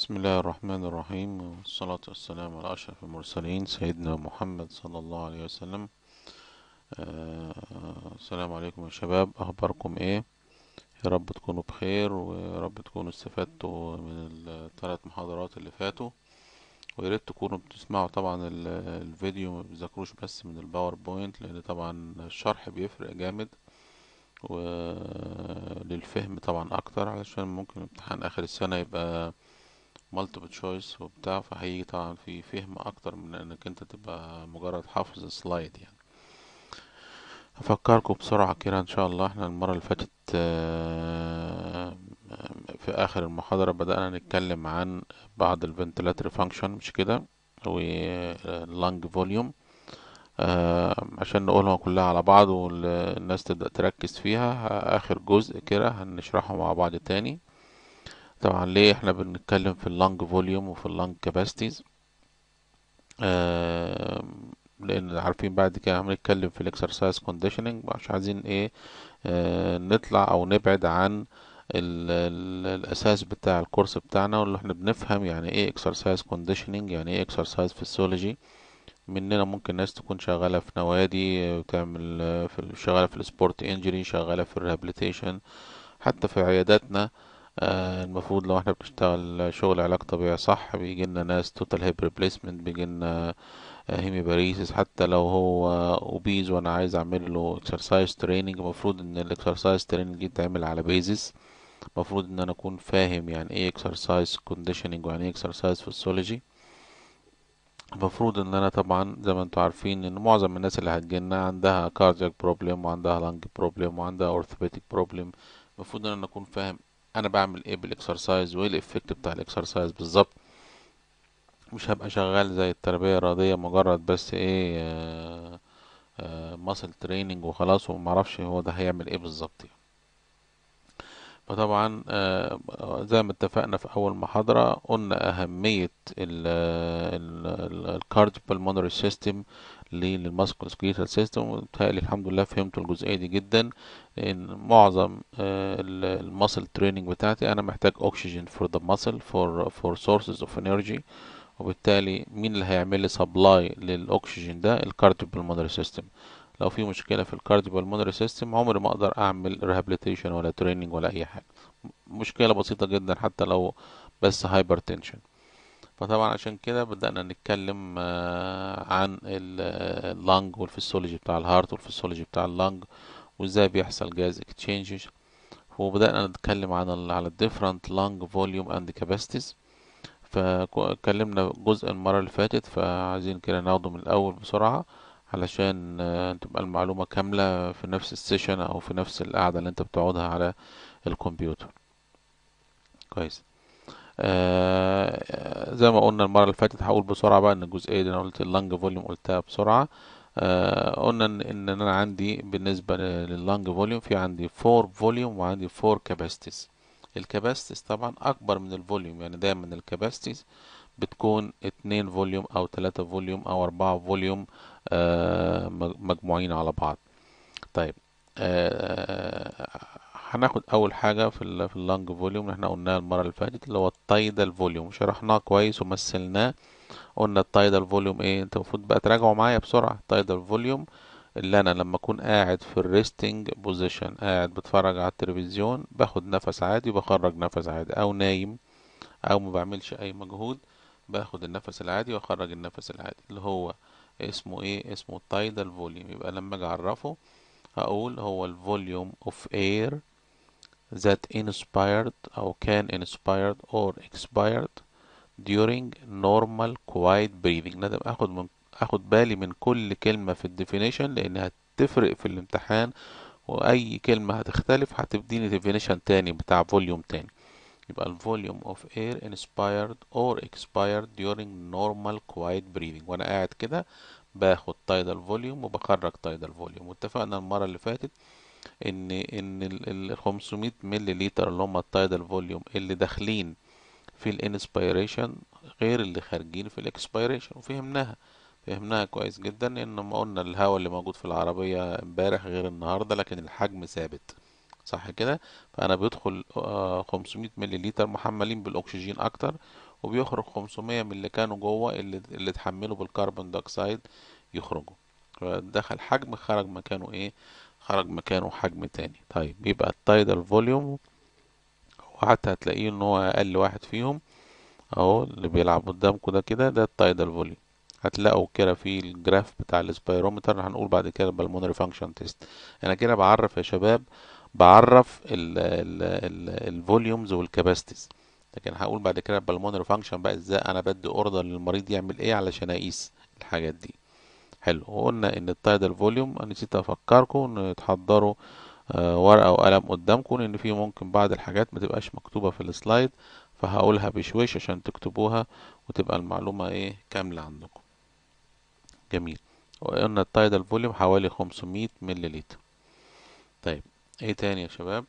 بسم الله الرحمن الرحيم والصلاة والسلام على أشرف المرسلين سيدنا محمد صلى الله عليه وسلم آه، السلام عليكم يا شباب أخباركم إيه يا رب تكونوا بخير ويا رب تكونوا استفدتوا من الثلاث محاضرات اللي فاتوا وياريت تكونوا بتسمعوا طبعا الفيديو ما بتذاكروش بس من الباوربوينت لأن طبعا الشرح بيفرق جامد وللفهم طبعا أكتر علشان ممكن امتحان آخر السنة يبقى multiple تشويس وبتاع فهيجي طبعا في فهم اكتر من انك انت تبقى مجرد حافظ سلايد يعني هفكركم بسرعة كده ان شاء الله احنا المرة اللي فاتت آه، في اخر المحاضرة بدأنا نتكلم عن بعض الفنتلاتر فانكشن مش كده واللانج آه، آه، فوليوم عشان نقولها كلها على بعض والناس تبدأ تركز فيها اخر جزء كده هنشرحه مع بعض تاني طبعا ليه احنا بنتكلم في اللانج فوليوم وفي اللانج آه، كاباسيتيز لان عارفين بعد كده هنتكلم في الاكسرسايز كونديشننج مش عايزين ايه آه، نطلع او نبعد عن ال ال الاساس بتاع الكورس بتاعنا واللي احنا بنفهم يعني ايه اكسرسايز كونديشننج يعني ايه اكسرسايز فيسيولوجي مننا ممكن ناس تكون شغالة في نوادي وتعمل آه، في شغالة في السبورت انجري شغالة في الريهابيليتيشن حتى في عياداتنا آه آه، المفروض لو احنا بنشتغل شغل علاج طبيعي صح بيجي لنا ناس توتال هيب ريبليسمنت بيجي لنا هيميباريسيس آه، حتى لو هو اوبيز وانا عايز اعمل له اكسرسايز تريننج المفروض ان الاكسرسايز تريننج يتعمل على بيزس المفروض ان انا اكون فاهم يعني ايه اكسرسايز كونديشننج ويعني ايه اكسرسايز فيسيولوجي المفروض ان انا طبعا زي ما انتم عارفين ان معظم الناس اللي هتجيلنا عندها كاردياك بروبلم وعندها لانج بروبلم وعندها اورثوبيتك بروبلم المفروض ان انا اكون فاهم انا بعمل ايه بالاكسرسايز وايه الايفكت بتاع الاكسرسايز بالظبط مش هبقى شغال زي التربية الرياضية مجرد بس ايه ماسل آه، تريننج آه، وخلاص ومعرفش هو ده هيعمل ايه بالظبط يعني. فطبعا آه، زي ما اتفقنا في اول محاضرة قلنا اهمية الكارديو بالمونري سيستم للماسكول سكيتال سيستم وبالتالي الحمد لله فهمت الجزئية دي جدا ان معظم آه، الماسل تريننج بتاعتي انا محتاج اكسجين فور ذا ماسل فور فور سورسز اوف انرجي وبالتالي مين اللي هيعمل لي سبلاي للاكسجين ده الكارديوبلمونري سيستم لو في مشكله في الكارديوبلمونري سيستم عمري ما اقدر اعمل ريهابليتيشن ولا تريننج ولا اي حاجه مشكله بسيطه جدا حتى لو بس هايبرتنشن فطبعا عشان كده بدأنا نتكلم آه، عن اللانج آه، والفسيولوجي بتاع الهارت والفسيولوجي بتاع اللانج وازاي بيحصل جاز اكتشينج وبدأنا نتكلم عن على الديفرنت لانج فوليوم اند كاباسيتيز فكلمنا جزء المرة اللي فاتت فعايزين كده ناخده من الأول بسرعة علشان آه، تبقى المعلومة كاملة في نفس السيشن أو في نفس القعدة اللي أنت بتقعدها على الكمبيوتر كويس آه، زي ما قلنا المرة اللي فاتت هقول بسرعة بقى ان الجزئية دي انا قلت اللانج فوليوم قلتها بسرعة آه، قلنا ان, إن انا عندي بالنسبة لللانج فوليوم في عندي 4 فوليوم وعندي 4 كاباسيتيز الكاباسيتيز طبعا اكبر من الفوليوم يعني دايما الكاباسيتيز بتكون 2 فوليوم او 3 فوليوم او 4 فوليوم آه، مجموعين على بعض طيب هناخد اول حاجه في الـ في اللانج فوليوم اللي احنا قلناها المره اللي فاتت اللي هو التايدال فوليوم شرحناه كويس ومثلناه قلنا التايدال فوليوم ايه انت المفروض بقى تراجعوا معايا بسرعه التايدال فوليوم اللي انا لما اكون قاعد في الريستنج بوزيشن قاعد بتفرج على التلفزيون باخد نفس عادي بخرج نفس عادي او نايم او ما بعملش اي مجهود باخد النفس العادي واخرج النفس العادي اللي هو اسمه ايه اسمه التايدال فوليوم يبقى لما اجي اعرفه هقول هو الفوليوم اوف اير that inspired أو can inspired or expired during normal quiet breathing لازم اخد من اخد بالي من كل كلمة في الديفينيشن لان هتفرق في الامتحان واي كلمة هتختلف هتديني ديفينيشن تاني بتاع فوليوم تاني يبقى ال volume of air inspired or expired during normal quiet breathing وانا قاعد كده باخد tidal volume وبخرج tidal volume واتفقنا المرة اللي فاتت ان ان ال 500 مللي لتر اللي هم التايدال فوليوم اللي داخلين في الانسبيريشن غير اللي خارجين في الاكسبيريشن وفهمناها فهمناها كويس جدا ان ما قلنا الهواء اللي موجود في العربية امبارح غير النهاردة لكن الحجم ثابت صح كده فانا بيدخل 500 ملي لتر محملين بالاكسجين اكتر وبيخرج 500 من اللي كانوا جوه اللي اللي اتحملوا بالكربون دايوكسيد يخرجوا فدخل حجم خرج مكانه ايه خرج مكانه حجم تاني طيب يبقى التايدال فوليوم وحتى هتلاقيه ان هو اقل واحد فيهم اهو اللي بيلعب قدامكم ده كده ده التايدال فوليوم هتلاقوا كده في الجراف بتاع السبيرومتر هنقول بعد كده بالمونري فانكشن تيست انا كده بعرف يا شباب بعرف الفوليومز والكاباستيز لكن هقول بعد كده بالمونري فانكشن بقى ازاي انا بدي اوردر للمريض يعمل ايه علشان اقيس الحاجات دي حلو وقلنا ان التايدل فوليوم نسيت افكركم ان تحضروا آه، ورقه وقلم قدامكم لان في ممكن بعض الحاجات ما تبقاش مكتوبه في السلايد فهقولها بشويش عشان تكتبوها وتبقى المعلومه ايه كامله عندكم جميل وقلنا التايدل فوليوم حوالي 500 مللتر طيب ايه تاني يا شباب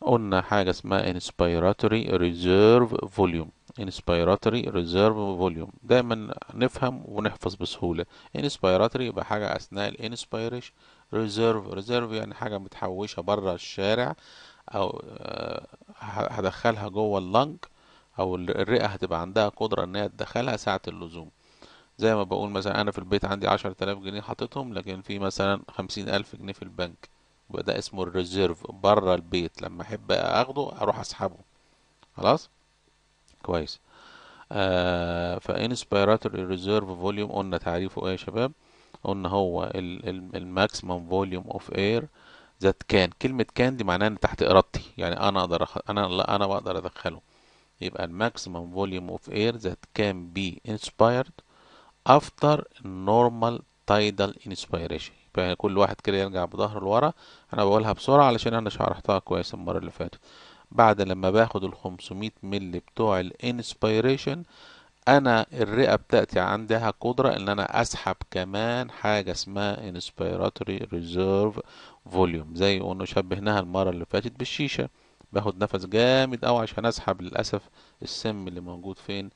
قلنا حاجه اسمها inspiratory reserve volume inspiratory reserve volume دايما نفهم ونحفظ بسهولة inspiratory يبقى حاجة أثناء inspiration reserve reserve يعني حاجة متحوشة بره الشارع أو آه، هدخلها جوه اللنج أو الرئة هتبقى عندها قدرة إن هي تدخلها ساعة اللزوم زي ما بقول مثلا أنا في البيت عندي عشرة آلاف جنيه حاططهم لكن في مثلا خمسين ألف جنيه في البنك يبقى ده اسمه الريزيرف بره البيت لما أحب أخده أروح أسحبه خلاص كويس آه inspiratory ريزيرف فوليوم قلنا تعريفه ايه يا شباب قلنا هو الماكسيمم فوليوم اوف اير ذات كان كلمة كان دي معناها ان تحت ارادتي يعني انا اقدر أخ... انا لا انا بقدر ادخله يبقى الماكسيمم فوليوم اوف اير ذات كان بي انسبايرد افتر نورمال تايدال انسبيريشن يبقى يعني كل واحد كده يرجع بظهره لورا انا بقولها بسرعة علشان انا شرحتها كويس المرة اللي فاتت بعد لما باخد ال 500 مللي بتوع الانسبيريشن انا الرئه بتاعتي عندها قدره ان انا اسحب كمان حاجه اسمها انسبيراتوري ريزيرف فوليوم زي قلنا شبهناها المره اللي فاتت بالشيشه باخد نفس جامد قوي عشان اسحب للاسف السم اللي موجود فين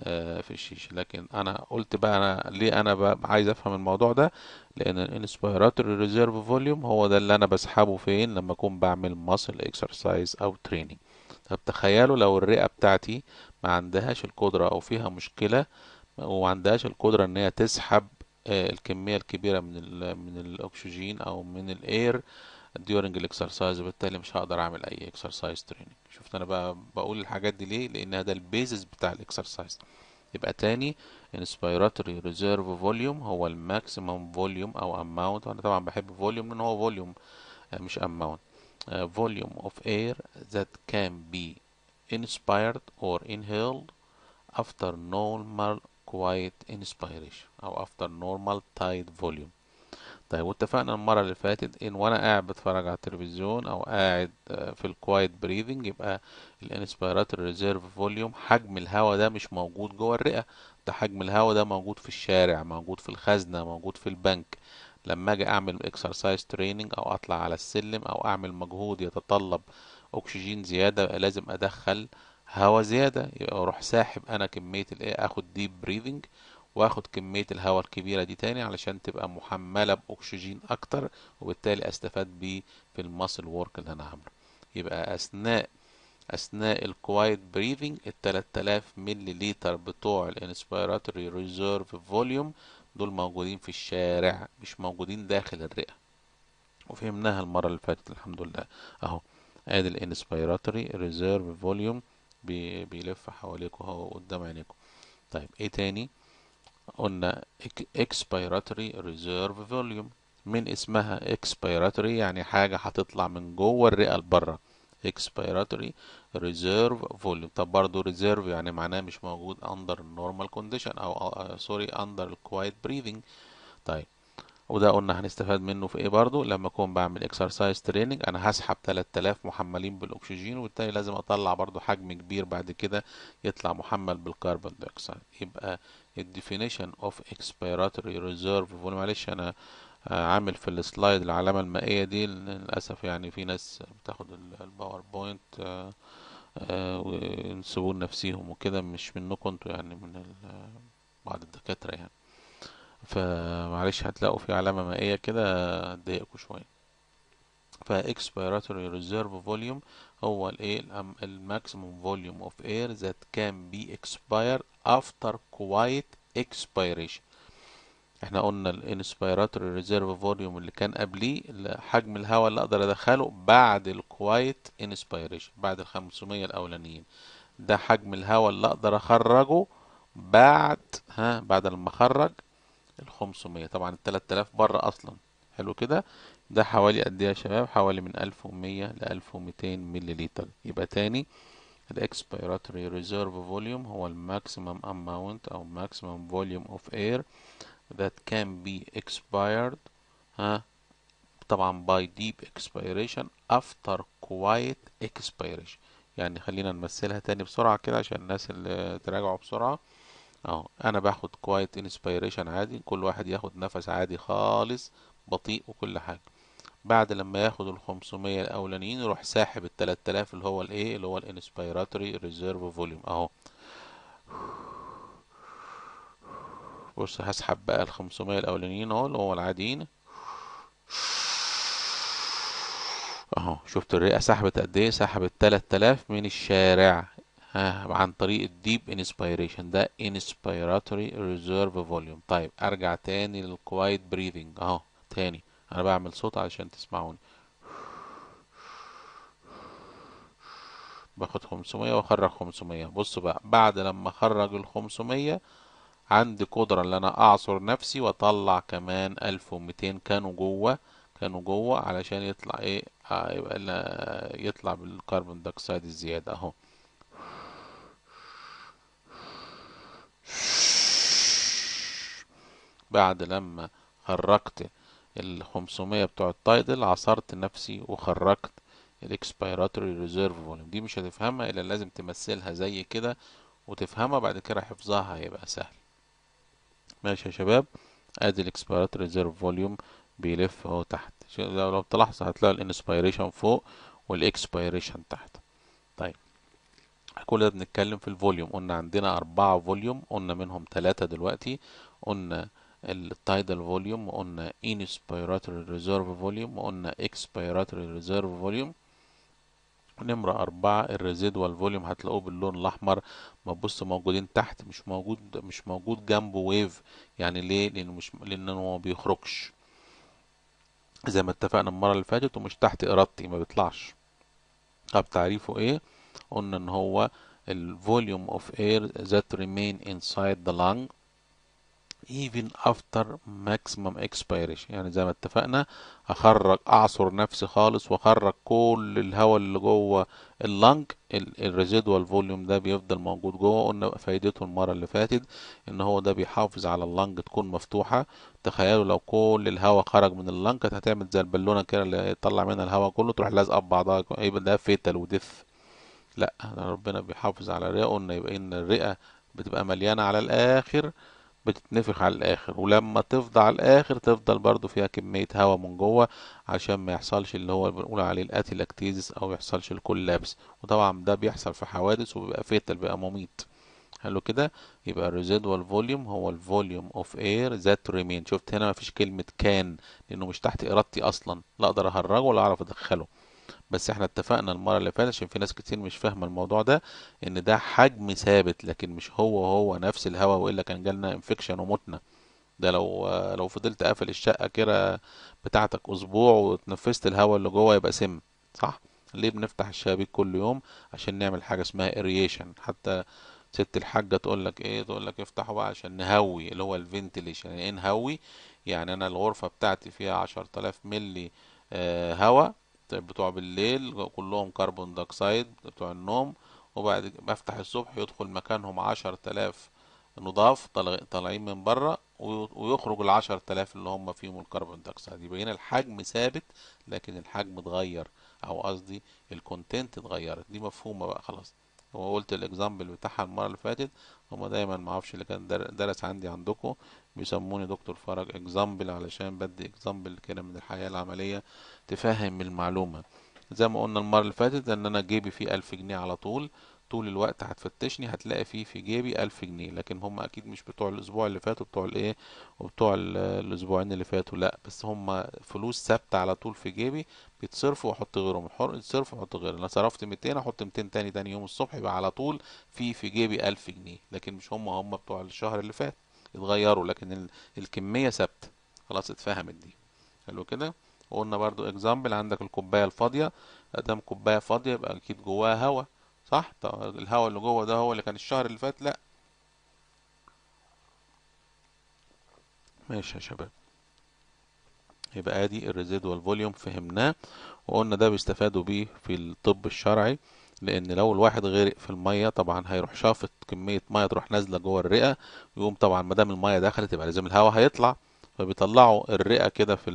آه، في الشيشه لكن انا قلت بقى انا ليه انا بقى عايز افهم الموضوع ده لان الانسبيراتوري ريزيرف فوليوم هو ده اللي انا بسحبه فين لما اكون بعمل ماسل اكسرسايز او تريننج طب تخيلوا لو الرئه بتاعتي ما عندهاش القدره او فيها مشكله وما عندهاش القدره ان هي تسحب آه، الكميه الكبيره من من الاكسجين او من الاير during الاكسرسايز وبالتالي مش هقدر اعمل اي اكسرسايز تريننج شفت انا بقى بقول الحاجات دي ليه لان ده البيزس بتاع الاكسرسايز يبقى تاني inspiratory reserve volume هو الماكسيمم volume او amount وانا طبعا بحب volume لان هو volume مش amount uh, volume of air that can be inspired or inhaled after normal quiet inspiration او after normal tide volume طيب واتفقنا المرة اللي فاتت إن وأنا قاعد بتفرج على التلفزيون أو قاعد آه، في الكوايت بريذنج يبقى الانسبيراتور ريزيرف فوليوم حجم الهواء ده مش موجود جوه الرئة ده حجم الهواء ده موجود في الشارع موجود في الخزنة موجود في البنك لما أجي أعمل اكسرسايز تريننج أو أطلع على السلم أو أعمل مجهود يتطلب أكسجين زيادة يبقى لازم أدخل هواء زيادة يبقى أروح ساحب أنا كمية الإيه أخد ديب بريذنج واخد كمية الهواء الكبيرة دي تاني علشان تبقى محملة بأكسجين أكتر وبالتالي أستفاد بيه في الماسل وورك اللي أنا هعمله يبقى أثناء أثناء الكوايت بريفنج ال 3000 ملي لتر بتوع الانسبيراتوري ريزيرف فوليوم دول موجودين في الشارع مش موجودين داخل الرئة وفهمناها المرة اللي فاتت الحمد لله أهو ادي الانسبيراتوري ريزيرف فوليوم بيلف حواليكوا اهو قدام عينيكوا طيب ايه تاني قلنا expiratory reserve volume من اسمها expiratory يعني حاجة هتطلع من جوه الرئة لبره expiratory reserve volume طب برضه reserve يعني معناه مش موجود under normal condition او سوري under quiet breathing طيب وده قلنا هنستفاد منه في ايه برضه لما اكون بعمل exercise training انا هسحب 3000 محملين بالاكسجين وبالتالي لازم اطلع برضه حجم كبير بعد كده يطلع محمل بالكربون دايوكسيد يبقى الديفينيشن اوف expiratory ريزيرف معلش انا آه، عامل في السلايد العلامة المائية دي للأسف يعني في ناس بتاخد الباوربوينت آه، آه، وينسبوا لنفسيهم وكده مش منكم انتوا يعني من بعض الدكاترة يعني فمعلش هتلاقوا في علامة مائية كده هتضايقكوا شوية فا expiratory reserve volume هو الايه الماكسيموم فوليوم اوف اير ذات كان بي اكسباير after quiet expiration احنا قلنا الانسبيراتوري ريزيرف فوليوم اللي كان قبليه حجم الهواء اللي اقدر ادخله بعد الكوايت انسبيريشن بعد ال 500 الاولانيين ده حجم الهواء اللي اقدر اخرجه بعد ها بعد لما اخرج ال 500 طبعا ال 3000 بره اصلا حلو كده ده حوالي قد ايه يا شباب حوالي من 1100 ل 1200 مللي يبقى تاني الاكسبيراتوري ريزيرف فوليوم هو الماكسيمم اماونت او ماكسيمم فوليوم اوف اير that can be expired ها طبعا by deep expiration after quiet expiration يعني خلينا نمثلها تاني بسرعة كده عشان الناس اللي تراجعوا بسرعة اهو انا باخد quiet انسبيريشن عادي كل واحد ياخد نفس عادي خالص بطيء وكل حاجة بعد لما ياخد ال 500 الاولانيين يروح ساحب ال 3000 اللي هو الايه اللي هو الانسبيراتوري ريزيرف فوليوم اهو بص هسحب بقى ال 500 الاولانيين اهو اللي هو العاديين اهو شفت الرئه سحبت قد ايه سحبت 3000 من الشارع ها عن طريق الديب انسبيريشن ده انسبيراتوري ريزيرف فوليوم طيب ارجع تاني للكوايت بريذنج اهو تاني انا بعمل صوت علشان تسمعوني باخد خمسمية واخرج خمسمية بصوا بقى بعد لما اخرج الخمسمية عندي قدرة ان انا اعصر نفسي واطلع كمان الف ومتين كانوا جوه كانوا جوه علشان يطلع ايه آه يبقى يطلع بالكربون داكسايد الزيادة اهو بعد لما خرجت الخمسمية بتوع التايدل عصرت نفسي وخرجت الاكسبيراتوري ريزيرف فوليوم دي مش هتفهمها الا لازم تمثلها زي كده وتفهمها بعد كده حفظها هيبقى سهل ماشي يا شباب ادي الاكسبيراتوري ريزيرف فوليوم بيلف اهو تحت لو تلاحظوا هتلاقوا الانسبيريشن فوق والاكسبيريشن تحت طيب كل ده بنتكلم في الفوليوم قلنا عندنا أربعة فوليوم قلنا منهم تلاتة دلوقتي قلنا التايدال فوليوم وقلنا inspiratory reserve volume وقلنا expiratory reserve volume نمرة أربعة الريزيدوال فوليوم هتلاقوه باللون الأحمر ما بص موجودين تحت مش موجود مش موجود جنبه ويف يعني ليه؟ لأنه مش لأنه ما بيخرجش زي ما اتفقنا المرة اللي فاتت ومش تحت إرادتي ما بيطلعش طب تعريفه إيه؟ قلنا إن هو الفوليوم اوف اير ذات ريمين إنسايد ذا لانج even after maximum expiration يعني زي ما اتفقنا اخرج اعصر نفسي خالص واخرج كل الهواء اللي جوه اللنج الريزيدوال فوليوم ده بيفضل موجود جوه قلنا فايدته المره اللي فاتت ان هو ده بيحافظ على اللنج تكون مفتوحه تخيلوا لو كل الهواء خرج من اللنج كانت هتعمل زي البالونه كده اللي يطلع منها الهواء كله تروح لازقه ببعضها يبقى ده فيتال وديث لا ربنا بيحافظ على الرئه قلنا يبقى ان الرئه بتبقى مليانه على الاخر بتتنفخ على الاخر ولما تفضى على الاخر تفضل برضو فيها كمية هواء من جوه عشان ما يحصلش اللي هو بنقول عليه الاتيلاكتيزس او يحصلش الكولابس وطبعا ده بيحصل في حوادث وبيبقى فيتال بيبقى مميت حلو كده يبقى الريزيدوال فوليوم هو الفوليوم اوف اير ذات ريمين شفت هنا مفيش كلمة كان لانه مش تحت ارادتي اصلا لا اقدر اهرجه ولا اعرف ادخله بس احنا اتفقنا المره اللي فاتت عشان في ناس كتير مش فاهمه الموضوع ده ان ده حجم ثابت لكن مش هو هو نفس الهواء والا كان جالنا انفكشن ومتنا ده لو لو فضلت قافل الشقه كده بتاعتك اسبوع وتنفست الهواء اللي جوه يبقى سم صح ليه بنفتح الشبابيك كل يوم عشان نعمل حاجه اسمها اريشن حتى ست الحاجه تقول لك ايه تقول لك افتحه بقى عشان نهوي اللي هو الفنتليشن يعني ايه نهوي يعني انا الغرفه بتاعتي فيها 10000 ملي هواء بتوع بالليل كلهم كربون دايوكسيد بتوع النوم وبعد بفتح الصبح يدخل مكانهم عشر تلاف نضاف طالعين من بره ويخرج العشر تلاف اللي هم فيهم الكربون دايوكسيد يبقى هنا الحجم ثابت لكن الحجم اتغير او قصدي الكونتنت اتغيرت دي مفهومه بقى خلاص هو قلت الاكزامبل بتاعها المره اللي فاتت هما دايما معرفش اللي كان درس عندي عندكم بيسموني دكتور فرج اكزامبل علشان بدي اكزامبل كده من الحياة العملية تفهم المعلومة زي ما قلنا المرة اللي فاتت ان انا جيبي فيه الف جنيه على طول طول الوقت هتفتشني هتلاقي فيه في جيبي ألف جنيه لكن هم أكيد مش بتوع الأسبوع اللي فات وبتوع الإيه وبتوع الأسبوعين اللي فاتوا لأ بس هم فلوس ثابتة على طول في جيبي بيتصرفوا وأحط غيرهم الحر يتصرفوا وأحط غيرهم أنا صرفت 200 أحط 200 تاني تاني يوم الصبح يبقى على طول في في جيبي ألف جنيه لكن مش هم هم بتوع الشهر اللي فات اتغيروا لكن الكميه ثابته خلاص اتفهمت دي حلو كده وقلنا برضو اكزامبل عندك الكوبايه الفاضيه ادام كوبايه فاضيه يبقى اكيد جواها هواء صح طب الهواء اللي جوه ده هو اللي كان الشهر اللي فات لا ماشي يا شباب يبقى ادي الريزيدوال فوليوم فهمناه وقلنا ده بيستفادوا بيه في الطب الشرعي لان لو الواحد غرق في الميه طبعا هيروح شافط كميه ميه تروح نازله جوه الرئه ويقوم طبعا ما دام الميه دخلت يبقى لازم الهواء هيطلع فبيطلعوا الرئه كده في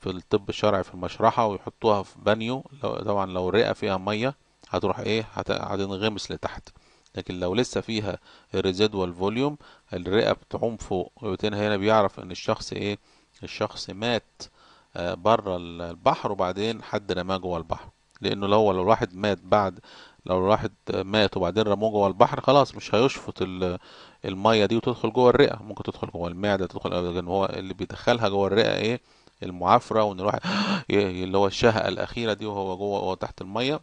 في الطب الشرعي في المشرحه ويحطوها في بانيو لو طبعا لو الرئه فيها ميه هتروح ايه هتنغمس لتحت لكن لو لسه فيها الريزيدوال فوليوم الرئه بتعوم فوق وبتنهي هنا بيعرف ان الشخص ايه الشخص مات آه، بره البحر وبعدين حد رماه جوه البحر لانه لو لو الواحد مات بعد لو الواحد مات وبعدين رموه جوه البحر خلاص مش هيشفط الميه دي وتدخل جوه الرئه ممكن تدخل جوه المعده تدخل لان هو اللي بيدخلها جوه الرئه ايه المعافره وان الواحد اللي هو الشهقه الاخيره دي وهو جوه وهو تحت الميه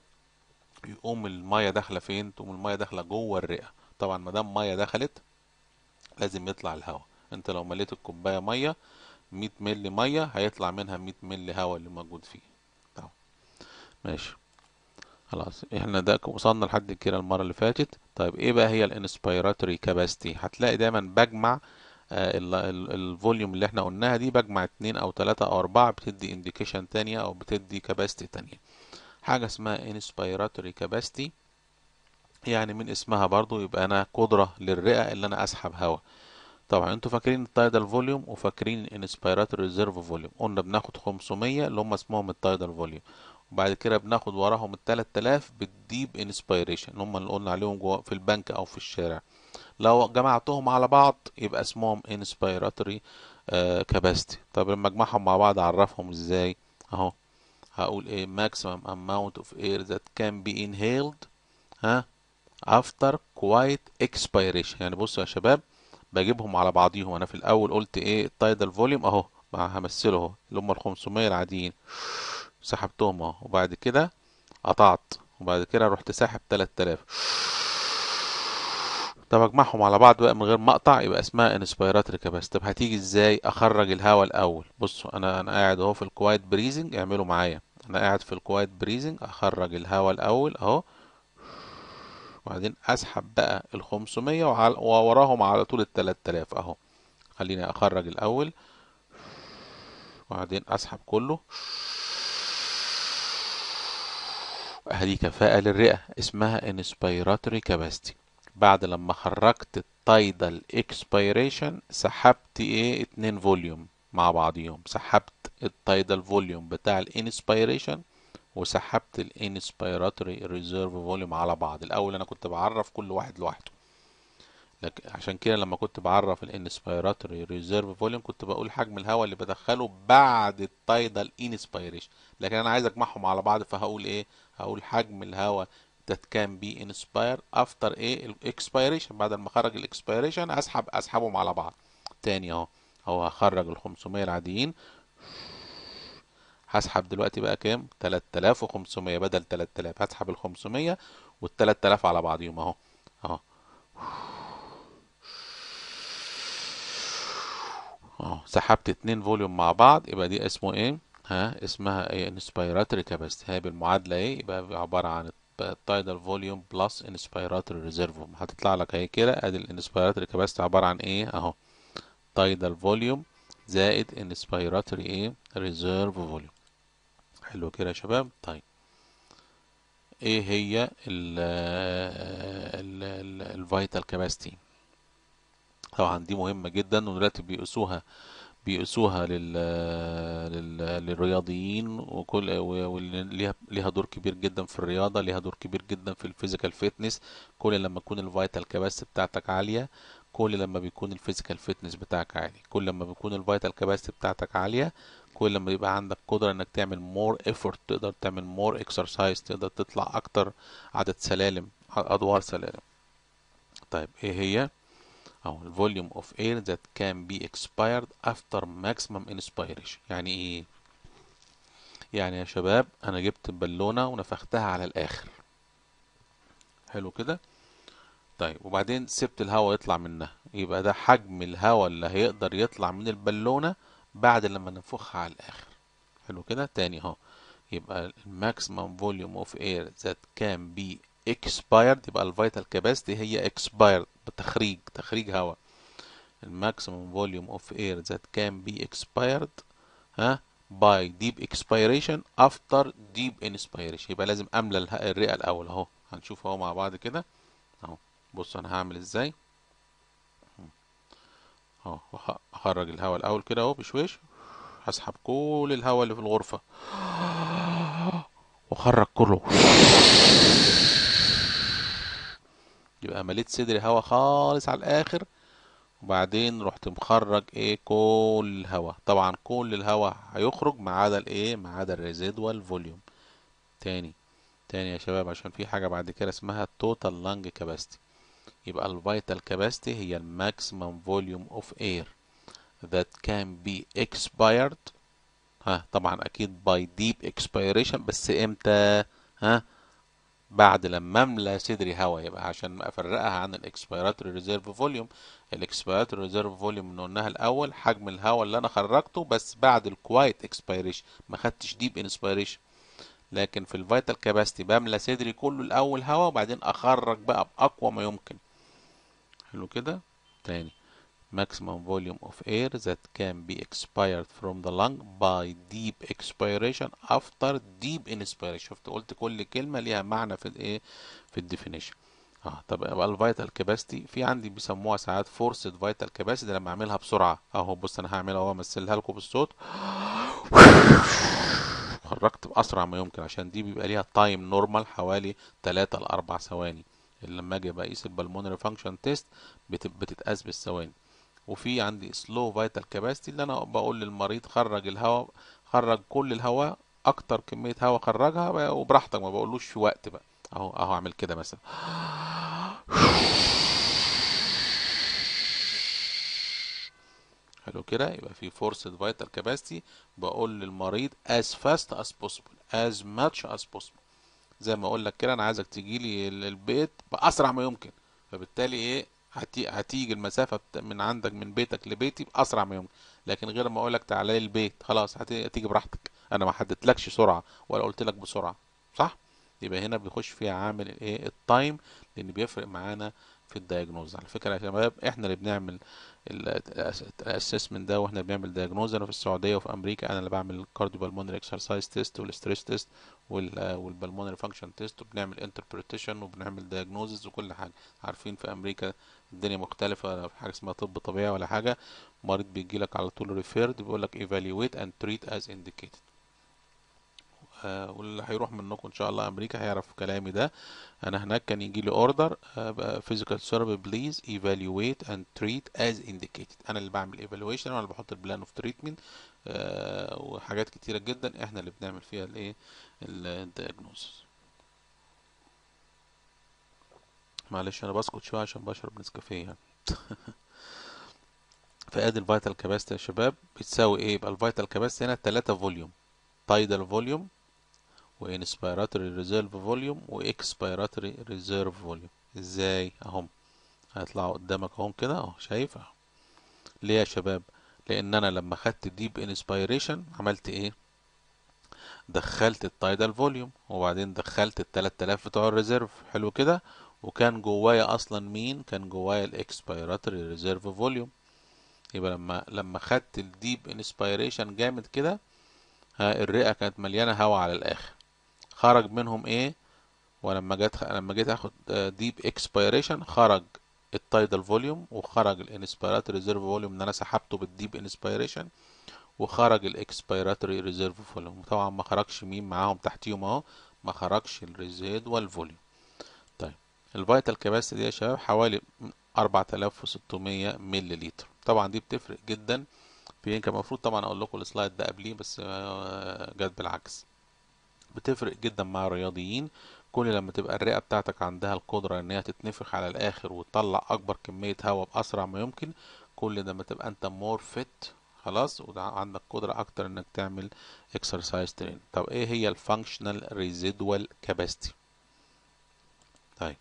يقوم الميه داخله فين تقوم الميه داخله جوه الرئه طبعا ما دام ميه دخلت لازم يطلع الهواء انت لو مليت الكوبايه ميه 100 مل ميه هيطلع منها 100 مل هواء اللي موجود فيه ماشي خلاص احنا ده وصلنا لحد كده المرة اللي فاتت طيب ايه بقى هي الانسبيراتوري كاباستي هتلاقي دايما بجمع آه، الفوليوم اللي احنا قلناها دي بجمع اتنين او تلاتة او اربعة بتدي انديكيشن تانية او بتدي كاباستي تانية حاجة اسمها انسبيراتوري كاباستي يعني من اسمها برضو يبقى انا قدرة للرئة اللي انا اسحب هواء طبعا انتوا فاكرين التايدال فوليوم وفاكرين الانسبيراتوري ريزيرف فوليوم قلنا بناخد 500 اللي هم اسمهم التايدال فوليوم وبعد كده بناخد وراهم ال 3000 بالديب انسبيريشن اللي هم اللي قلنا عليهم جوا في البنك او في الشارع لو جمعتهم على بعض يبقى اسمهم انسبيراتوري آه، كاباستي طب لما اجمعهم مع بعض اعرفهم ازاي اهو هقول ايه ماكسيمم اماونت اوف اير ذات كان بي انهيلد ها افتر كوايت اكسبيريشن يعني بصوا يا شباب بجيبهم على بعضيهم انا في الاول قلت ايه التايدال فوليوم اهو همثله اهو اللي هم ال 500 العاديين سحبتهم اهو وبعد كده قطعت وبعد كده رحت ساحب 3000 طب اجمعهم على بعض بقى من غير ما اقطع يبقى اسمها انسبيراتري كاباسيتي طب هتيجي ازاي اخرج الهواء الاول بصوا انا انا قاعد اهو في الكوايت بريزنج اعملوا معايا انا قاعد في الكوايت بريزنج اخرج الهواء الاول اهو وبعدين اسحب بقى ال 500 ووراهم على طول ال 3000 اهو خليني اخرج الاول وبعدين اسحب كله هذه كفاءة للرئة اسمها inspiratory capacity بعد لما خرجت tidal expiration سحبت ايه اتنين فوليوم مع بعضيهم سحبت tidal volume بتاع الانسبيريشن وسحبت inspiratory ريزيرف فوليوم على بعض الاول انا كنت بعرف كل واحد لوحده لكن عشان كده لما كنت بعرف الانسبيراتوري ريزيرف فوليوم كنت بقول حجم الهواء اللي بدخله بعد التايدال انسبيريشن لكن انا عايز اجمعهم على بعض فهقول ايه هقول حجم الهواء that can be inspired after ايه الاكسبيريشن بعد ما خرج الاكسبيريشن اسحب اسحبهم على بعض تاني اهو اهو هخرج ال 500 العاديين هسحب دلوقتي بقى كام 3500 بدل 3000 هسحب ال 500 وال 3000 على بعضهم اهو اهو اهو سحبت اتنين فوليوم مع بعض يبقى دي اسمه ايه ها اسمها ايه انسبيراتوري كاباسيتي هي بالمعادله ايه يبقى عباره عن التايدال فوليوم بلس انسبيراتوري ريزيرف هتطلع لك اهي كده ادي الانسبيراتوري كاباسيتي عباره عن ايه اهو تايدال فوليوم زائد انسبيراتوري ايه ريزيرف فوليوم حلو كده يا شباب طيب ايه هي ال ال vital capacity طبعا دي مهمة جدا ودلوقتي بيقسوها بيقسوها لل... لل... للرياضيين وكل وليها ليها دور كبير جدا في الرياضه ليها دور كبير جدا في الفيزيكال فيتنس كل لما تكون الفايتال كاباسيتي بتاعتك عاليه كل لما بيكون الفيزيكال فيتنس بتاعك عالي كل لما بيكون الفايتال كاباسيتي بتاعتك عاليه كل لما يبقى عندك قدره انك تعمل مور ايفورت تقدر تعمل مور اكسرسايز تقدر تطلع اكتر عدد سلالم ادوار سلالم طيب ايه هي أو volume of air that can be expired after maximum inspiration يعني إيه؟ يعني يا شباب أنا جبت البالونة ونفختها على الآخر حلو كده طيب وبعدين سبت الهواء يطلع منها يبقى ده حجم الهواء اللي هيقدر يطلع من البالونة بعد لما ننفخها على الآخر حلو كده تاني اهو يبقى maximum volume of air ذات كان بي expired يبقى الفيتال كاباسيتي هي expired بتخريج تخريج هواء الماكسيمم فوليوم اوف اير ذات كان بي expired ها باي ديب اكسبيريشن افتر ديب انسبيريشن يبقى لازم املى الرئه الاول اهو هنشوف اهو مع بعض كده اهو بص انا هعمل ازاي اهو هخرج الهواء الاول كده اهو بشويش هسحب كل الهواء اللي في الغرفه واخرج كله يبقى مليت صدري هوا خالص على الاخر وبعدين رحت مخرج ايه كل الهوا طبعا كل الهوا هيخرج ما عدا الايه ما عدا الريزيدوال فوليوم تاني تاني يا شباب عشان في حاجه بعد كده اسمها التوتال لانج كاباسيتي يبقى الفيتال كاباسيتي هي الماكسيمم فوليوم اوف اير that can be expired ها طبعا اكيد by deep expiration بس امتى ها بعد لما املى صدري هوا يبقى عشان افرقها عن الاكسبيراتوري ريزيرف فوليوم الاكسبيراتوري ريزيرف فوليوم اللي قلناها الاول حجم الهواء اللي انا خرجته بس بعد الكوايت اكسبيريشن ما خدتش ديب انسبيريشن لكن في الفيتال كاباسيتي بملى صدري كله الاول هوا وبعدين اخرج بقى باقوى ما يمكن حلو كده تاني maximum volume of air that can be expired from the lung by deep expiration after deep inspiration شفت قلت كل كلمه ليها معنى في الايه في الديفينيشن اه طب يبقى الفيتال كاباسيتي في عندي بيسموها ساعات فورسد فيتال كاباسيتي لما اعملها بسرعه اهو بص انا هعملها اهو امثلها لكم بالصوت خرجت باسرع ما يمكن عشان دي بيبقى ليها تايم نورمال حوالي 3 ل 4 ثواني لما اجي بقيس البلمونري فانكشن تيست بتتقاس بالثواني وفي عندي سلو فيتال capacity اللي انا بقول للمريض خرج الهواء خرج كل الهواء اكتر كميه هواء خرجها وبراحتك ما بقولوش في وقت بقى اهو اهو اعمل كده مثلا حلو كده يبقى في فورسد فيتال capacity بقول للمريض as fast as possible as much as possible زي ما اقول لك كده انا عايزك تجي لي البيت باسرع ما يمكن فبالتالي ايه هتيجي المسافة من عندك من بيتك لبيتي بأسرع ما يمكن لكن غير ما لك تعالى لي البيت خلاص هتيجي براحتك أنا ما حددتلكش سرعة ولا قلت لك بسرعة صح؟ يبقى هنا بيخش فيها عامل الايه التايم لأن بيفرق معانا في الدايجنوز على فكرة يا شباب احنا اللي بنعمل الاسسمنت ده واحنا بنعمل دايجنوز انا في السعوديه وفي امريكا انا اللي بعمل الكارديوبالمونري اكسرسايز تيست والستريس تيست والبالمونري فانكشن تيست وبنعمل انتربريتيشن وبنعمل دايجنوزز وكل حاجه عارفين في امريكا الدنيا مختلفه في حاجه اسمها طب طبيعي ولا حاجه مريض بيجي لك على طول ريفيرد بيقول لك and treat as indicated آه، واللي هيروح منكم ان شاء الله امريكا هيعرف كلامي ده انا هناك كان يجي لي اوردر فيزيكال ثيرابي بليز ايفالويت اند تريت از انديكيتد انا اللي بعمل ايفالويشن انا اللي بحط البلان اوف تريتمنت وحاجات كتيره جدا احنا اللي بنعمل فيها الايه الدياجنوستس معلش انا بسكت شويه عشان بشرب نسكافيه يعني فادي الفيتال كاباسيتي يا شباب بتساوي ايه يبقى الفيتال كاباسيتي هنا 3 فوليوم تايدال فوليوم وانسبيراتوري ريزيرف فوليوم واكسبيراتوري ريزيرف فوليوم ازاي اهم هيطلعوا قدامك اهم كده اهو شايف ليه يا شباب لان انا لما خدت ديب انسبيريشن عملت ايه دخلت التايدال فوليوم وبعدين دخلت ال 3000 بتوع الريزيرف حلو كده وكان جوايا اصلا مين كان جوايا الاكسبيراتوري ريزيرف فوليوم يبقى لما لما خدت الديب انسبيريشن جامد كده الرئه كانت مليانه هواء على الاخر خرج منهم ايه ولما جت لما جيت اخد ديب آه، اكسبيريشن خرج التايدال فوليوم وخرج الانسبيراتوري ريزيرف فوليوم ان انا سحبته بالديب انسبيريشن وخرج الاكسبيراتوري ريزيرف فوليوم طبعا ما خرجش مين معاهم تحتيهم اهو ما خرجش الريزيد فوليوم الفيتال كاباسيتي دي يا شباب حوالي 4600 مللي لتر طبعا دي بتفرق جدا في كان المفروض طبعا اقول لكم السلايد ده قبليه بس آه، جت بالعكس بتفرق جدا مع الرياضيين كل لما تبقى الرئه بتاعتك عندها القدره ان هي تتنفخ على الاخر وتطلع اكبر كميه هواء باسرع ما يمكن كل لما تبقى انت مور فيت خلاص وعندك قدره اكتر انك تعمل اكسرسايز ترين طب ايه هي الفانكشنال ريزيدوال كاباسيتي طيب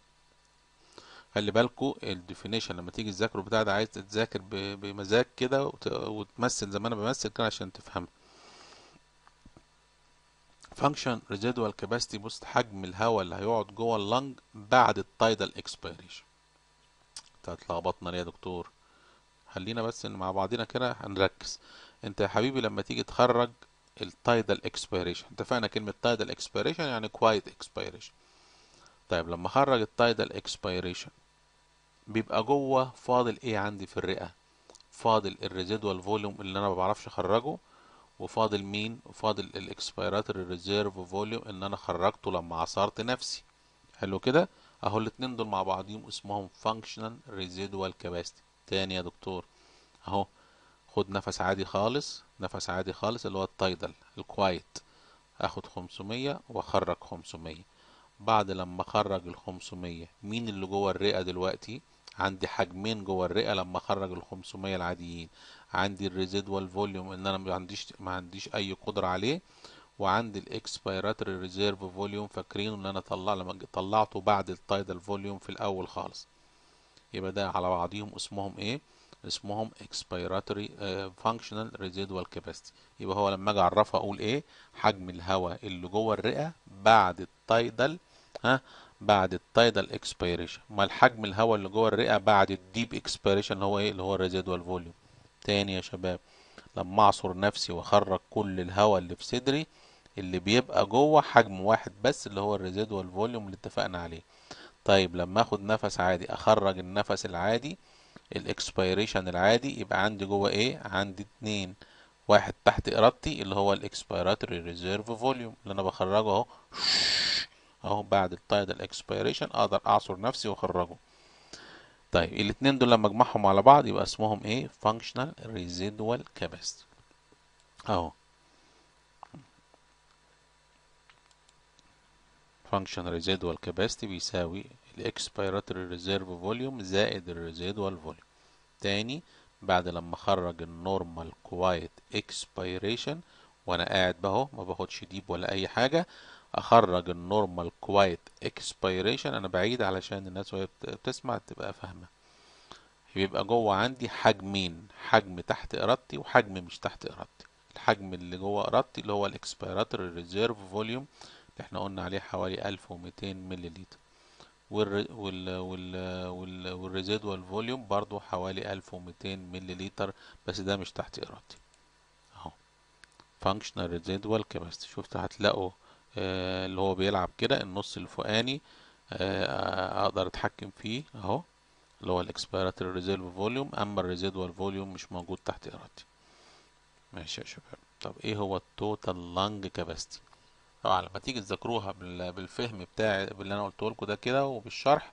خلي بالكو الديفينيشن لما تيجي تذاكره بتاع ده عايز تذاكر بمزاج كده وتمثل زي ما انا بمثل كده عشان تفهم فانكشن ريزيدوال كاباسيتي بص حجم الهواء اللي هيقعد جوه اللنج بعد التايدال اكسبيريشن اتلخبطنا ليه يا دكتور خلينا بس مع بعضنا كده هنركز انت يا حبيبي لما تيجي تخرج التايدال اكسبيريشن اتفقنا كلمه تايدال اكسبيريشن يعني كوايت اكسبيريشن طيب لما خرج التايدال اكسبيريشن بيبقى جوه فاضل ايه عندي في الرئه فاضل الريزيدوال فوليوم اللي انا ما بعرفش اخرجه وفاضل مين وفاضل الاكسبيراتوري ريزيرف فوليوم ان انا خرجته لما عصرت نفسي حلو كده اهو الاتنين دول مع بعضهم اسمهم فانكشنال ريزيدوال كاباسيتي تاني يا دكتور اهو خد نفس عادي خالص نفس عادي خالص اللي هو التايدل الكوايت اخد 500 واخرج 500 بعد لما اخرج ال 500 مين اللي جوه الرئه دلوقتي عندي حجمين جوه الرئه لما اخرج ال 500 العاديين عندي الريزيدوال فوليوم ان انا ما عنديش ما عنديش اي قدره عليه وعندي الاكسبيراتوري ريزيرف فوليوم فاكرينه ان انا طلع لما طلعته بعد التايدال فوليوم في الاول خالص يبقى ده على بعضيهم اسمهم ايه اسمهم expiratory فانكشنال آه، functional residual capacity يبقى هو لما اجي اعرفها اقول ايه حجم الهواء اللي جوه الرئه بعد التايدال ها بعد التايدال اكسبيريشن امال حجم الهواء اللي جوه الرئه بعد الديب اكسبيريشن اللي هو ايه اللي هو الريزيدوال فوليوم تاني يا شباب لما اعصر نفسي واخرج كل الهواء اللي في صدري اللي بيبقى جوه حجم واحد بس اللي هو الريزيدوال فوليوم اللي اتفقنا عليه طيب لما اخد نفس عادي اخرج النفس العادي الاكسبيريشن العادي يبقى عندي جوه ايه عندي اتنين واحد تحت ارادتي اللي هو الاكسبيراتوري ريزيرف فوليوم اللي انا بخرجه اهو اهو بعد التايدل اكسبيريشن اقدر اعصر نفسي واخرجه طيب الاتنين دول لما اجمعهم على بعض يبقى اسمهم ايه فانكشنال ريزيدوال كاباسيتي اهو فانكشن ريزيدوال كاباسيتي بيساوي الاكسبيراتوري ريزيرف فوليوم زائد الريزيدوال فوليوم تاني بعد لما اخرج النورمال كوايت اكسبيريشن وانا قاعد بهو ما باخدش ديب ولا اي حاجه اخرج النورمال كوايت اكسبيريشن انا بعيد علشان الناس وهي بتسمع تبقى فاهمه بيبقى جوه عندي حجمين حجم تحت ارادتي وحجم مش تحت ارادتي الحجم اللي جوه ارادتي اللي هو الاكسبيراتوري ريزيرف فوليوم اللي احنا قلنا عليه حوالي 1200 ملي وال وال وال والريزيدوال فوليوم برضو حوالي 1200 ملي بس ده مش تحت ارادتي اهو فانكشنال ريزيدوال كاباسيتي شفت هتلاقوا آه، اللي هو بيلعب كده النص الفوقاني آه، آه، اقدر اتحكم فيه اهو اللي هو الاكسبيراتوري ريزيرف فوليوم اما الريزيدوال فوليوم مش موجود تحت ارادتي ماشي يا شباب طب ايه هو التوتال لانج كاباسيتي طبعا لما تيجي تذاكروها بالفهم بتاع اللي انا قلته لكم ده كده وبالشرح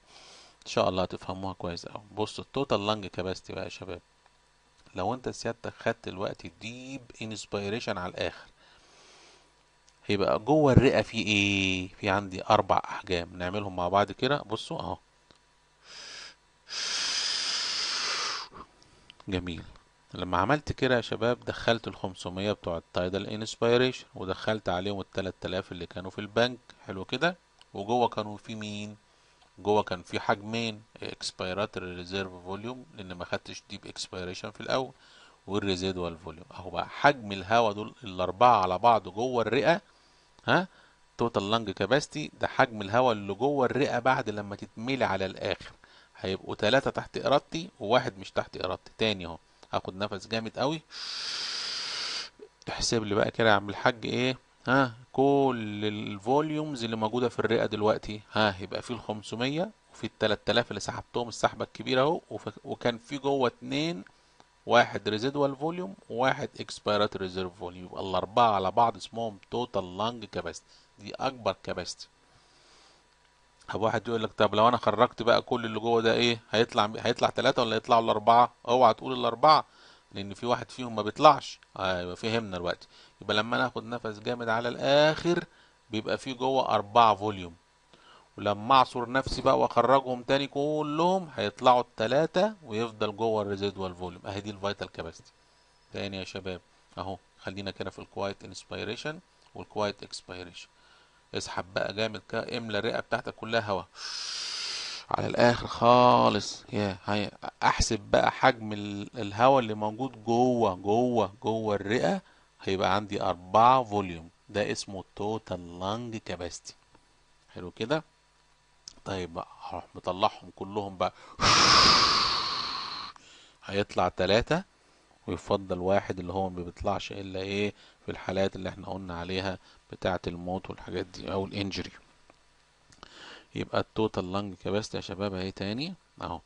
ان شاء الله هتفهموها كويس قوي بصوا التوتال لانج كاباسيتي بقى يا شباب لو انت سيادتك خدت الوقت ديب انسبيريشن على الاخر يبقى جوه الرئة في ايه في عندي اربع احجام نعملهم مع بعض كده بصوا اهو جميل لما عملت كده يا شباب دخلت ال 500 بتوع التايدال انسبيريشن ودخلت عليهم ال 3000 اللي كانوا في البنك حلو كده وجوه كانوا في مين جوه كان في حجمين اكسبيرات ريزيرف فوليوم لان ما خدتش ديب اكسبيريشن في الاول والريزيدوال فوليوم اهو بقى حجم الهوا دول الاربعه على بعض جوه الرئه ها توتال لانج كاباستي ده حجم الهواء اللي جوه الرئه بعد لما تتملي على الاخر هيبقوا ثلاثة تحت ارادتي وواحد مش تحت ارادتي تاني اهو هاخد نفس جامد قوي احسب لي بقى كده يا عم الحاج ايه ها كل الفوليومز اللي موجوده في الرئه دلوقتي ها يبقى في ال 500 وفي ال 3000 اللي سحبتهم السحبه الكبيره اهو وكان في جوه اتنين واحد ريزيدوال فوليوم وواحد اكسبيرات ريزيرف فوليوم يبقى الاربعه على بعض اسمهم توتال لانج كاباسيتي دي اكبر كاباسيتي طب واحد يقول لك طب لو انا خرجت بقى كل اللي جوه ده ايه هيطلع هيطلع ثلاثه ولا هيطلعوا الاربعه اوعى تقول الاربعه لان في واحد فيهم ما بيطلعش ايوه فهمنا دلوقتي يبقى لما انا اخد نفس جامد على الاخر بيبقى في جوه اربعه فوليوم ولما اعصر نفسي بقى واخرجهم تاني كلهم هيطلعوا التلاتة ويفضل جوه الريزيدوال فوليوم اهي دي الفيتال كاباسيتي تاني يا شباب اهو خلينا كده في الكوايت انسبيريشن والكوايت اكسبيريشن اسحب بقى جامد كده املى الرئه بتاعتك كلها هواء على الاخر خالص يا هي احسب بقى حجم الهواء اللي موجود جوه جوه جوه الرئه هيبقى عندي أربعة فوليوم ده اسمه توتال لانج كاباسيتي حلو كده طيب بقى هروح مطلعهم كلهم بقى هيطلع تلاتة ويفضل واحد اللي هو ما بيطلعش الا ايه في الحالات اللي احنا قلنا عليها بتاعة الموت والحاجات دي او الانجري يبقى التوتال لانج كاباسيتي يا شباب اهي تاني اهو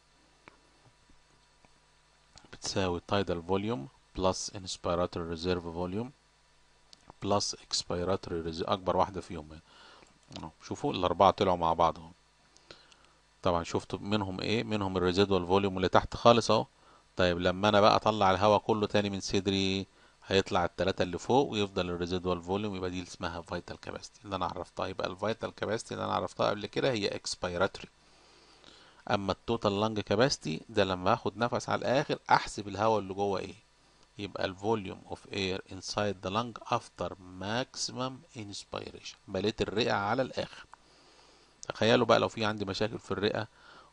بتساوي تايدال فوليوم بلس انسبيراتور ريزيرف فوليوم بلس expiratory ريزيرف اكبر واحده فيهم يعني. اهو شوفوا الاربعه طلعوا مع بعض اهو طبعا شفتوا منهم ايه منهم الريزيدوال فوليوم اللي تحت خالص اهو طيب لما انا بقى اطلع الهواء كله تاني من صدري هيطلع التلاتة اللي فوق ويفضل الريزيدوال فوليوم يبقى دي اسمها فيتال كاباسيتي اللي انا عرفتها يبقى الفيتال كاباسيتي اللي انا عرفتها قبل كده هي اكسبيراتوري اما التوتال لانج كاباسيتي ده لما اخد نفس على الاخر احسب الهواء اللي جوه ايه يبقى الفوليوم اوف اير انسايد ذا لانج افتر ماكسيمم انسبيريشن مليت الرئه على الاخر تخيلوا بقى لو في عندي مشاكل في الرئة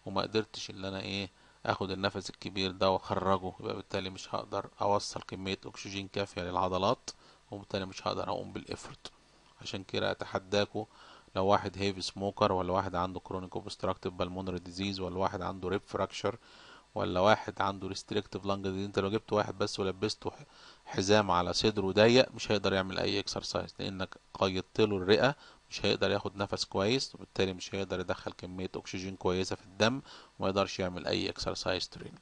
وما قدرتش ان انا ايه اخد النفس الكبير ده واخرجه يبقى بالتالي مش هقدر اوصل كمية اكسجين كافية للعضلات وبالتالي مش هقدر اقوم بالافرت عشان كده اتحداكوا لو واحد هيفي سموكر ولا واحد عنده كرونيك اوبستراكتيف بالمونري ديزيز ولا واحد عنده ريب فراكشر ولا واحد عنده ريستريكتيف لانج ديزيز انت لو جبت واحد بس ولبسته حزام على صدره ضيق مش هيقدر يعمل اي اكسرسايز لانك قيدت له الرئه مش هيقدر ياخد نفس كويس وبالتالي مش هيقدر يدخل كمية أكسجين كويسة في الدم وما يقدرش يعمل أي اكسرسايز تريننج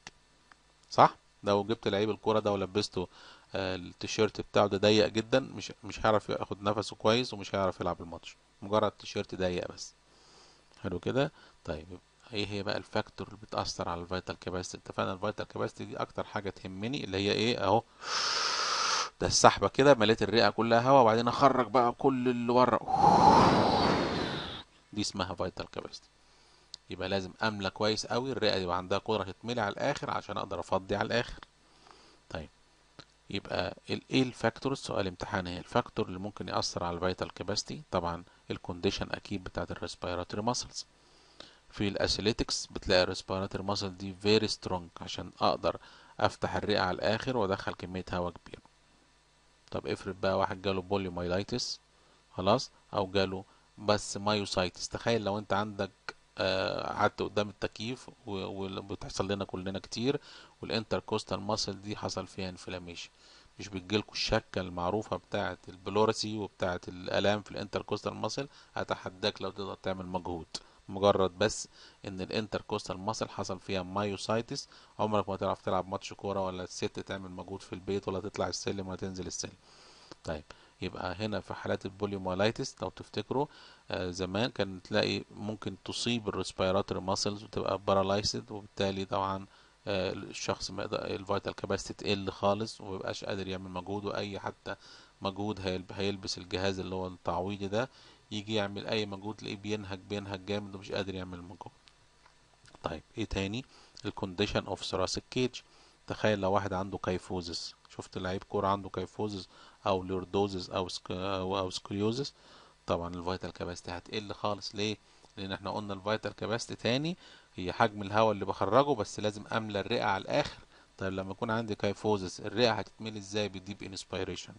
صح؟ لو جبت لعيب الكورة ده ولبسته آه، التيشيرت بتاعه ده ضيق جدا مش مش هيعرف ياخد نفسه كويس ومش هيعرف يلعب الماتش مجرد تيشيرت ضيق بس حلو كده طيب ايه هي بقى الفاكتور اللي بتاثر على الفيتال كاباسيتي اتفقنا الفيتال كاباسيتي دي اكتر حاجه تهمني اللي هي ايه اهو ده السحبه كده مليت الرئه كلها هواء وبعدين اخرج بقى كل اللي بره دي اسمها فايتال كاباسيتي يبقى لازم املى كويس قوي الرئه يبقى عندها قدره تتملي على الاخر عشان اقدر افضي على الاخر طيب يبقى ايه الفاكتور السؤال امتحان ايه الفاكتور اللي ممكن ياثر على الفايتال كاباسيتي طبعا الكونديشن اكيد بتاعه الريسبيراتوري ماسلز في الاسيليتكس بتلاقي الريسبيراتوري ماسل دي فيري سترونج عشان اقدر افتح الرئه على الاخر وادخل كميه هواء كبيره طب افرض بقى واحد جاله بوليومايلايتس خلاص او جاله بس مايوسايتس تخيل لو انت عندك آه، قعدت آه قدام التكييف وبتحصل لنا كلنا كتير والانتركوستال ماسل دي حصل فيها انفلاميشن مش بتجيلكوا الشكه المعروفه بتاعه البلوراسي وبتاعه الالام في الانتركوستال ماسل اتحداك لو تقدر تعمل مجهود مجرد بس ان كوستال ماسل حصل فيها مايوسايتس عمرك ما تعرف تلعب ماتش كوره ولا الست تعمل مجهود في البيت ولا تطلع السلم ولا تنزل السلم طيب يبقى هنا في حالات البوليومايلايتس لو تفتكروا آه زمان كان تلاقي ممكن تصيب الريسبيراتوري ماسلز وتبقى بارالايزد وبالتالي طبعا آه الشخص الفايتال كاباسيتي تقل خالص ومبيبقاش قادر يعمل مجهود واي حتى مجهود هيلبس الجهاز اللي هو التعويضي ده يجي يعمل اي مجهود تلاقيه بينهج بينهج جامد ومش قادر يعمل مجهود طيب ايه تاني الكونديشن اوف ثراسك كيج تخيل لو واحد عنده كيفوزس شفت لعيب كوره عنده كيفوزس او لوردوزس او سك... او سكريوزس طبعا الفيتال كاباسيتي هتقل خالص ليه لان احنا قلنا الفيتال كاباسيتي تاني هي حجم الهواء اللي بخرجه بس لازم املى الرئه على الاخر طيب لما يكون عندي كيفوزس الرئه هتتملي ازاي بالديب انسبيريشن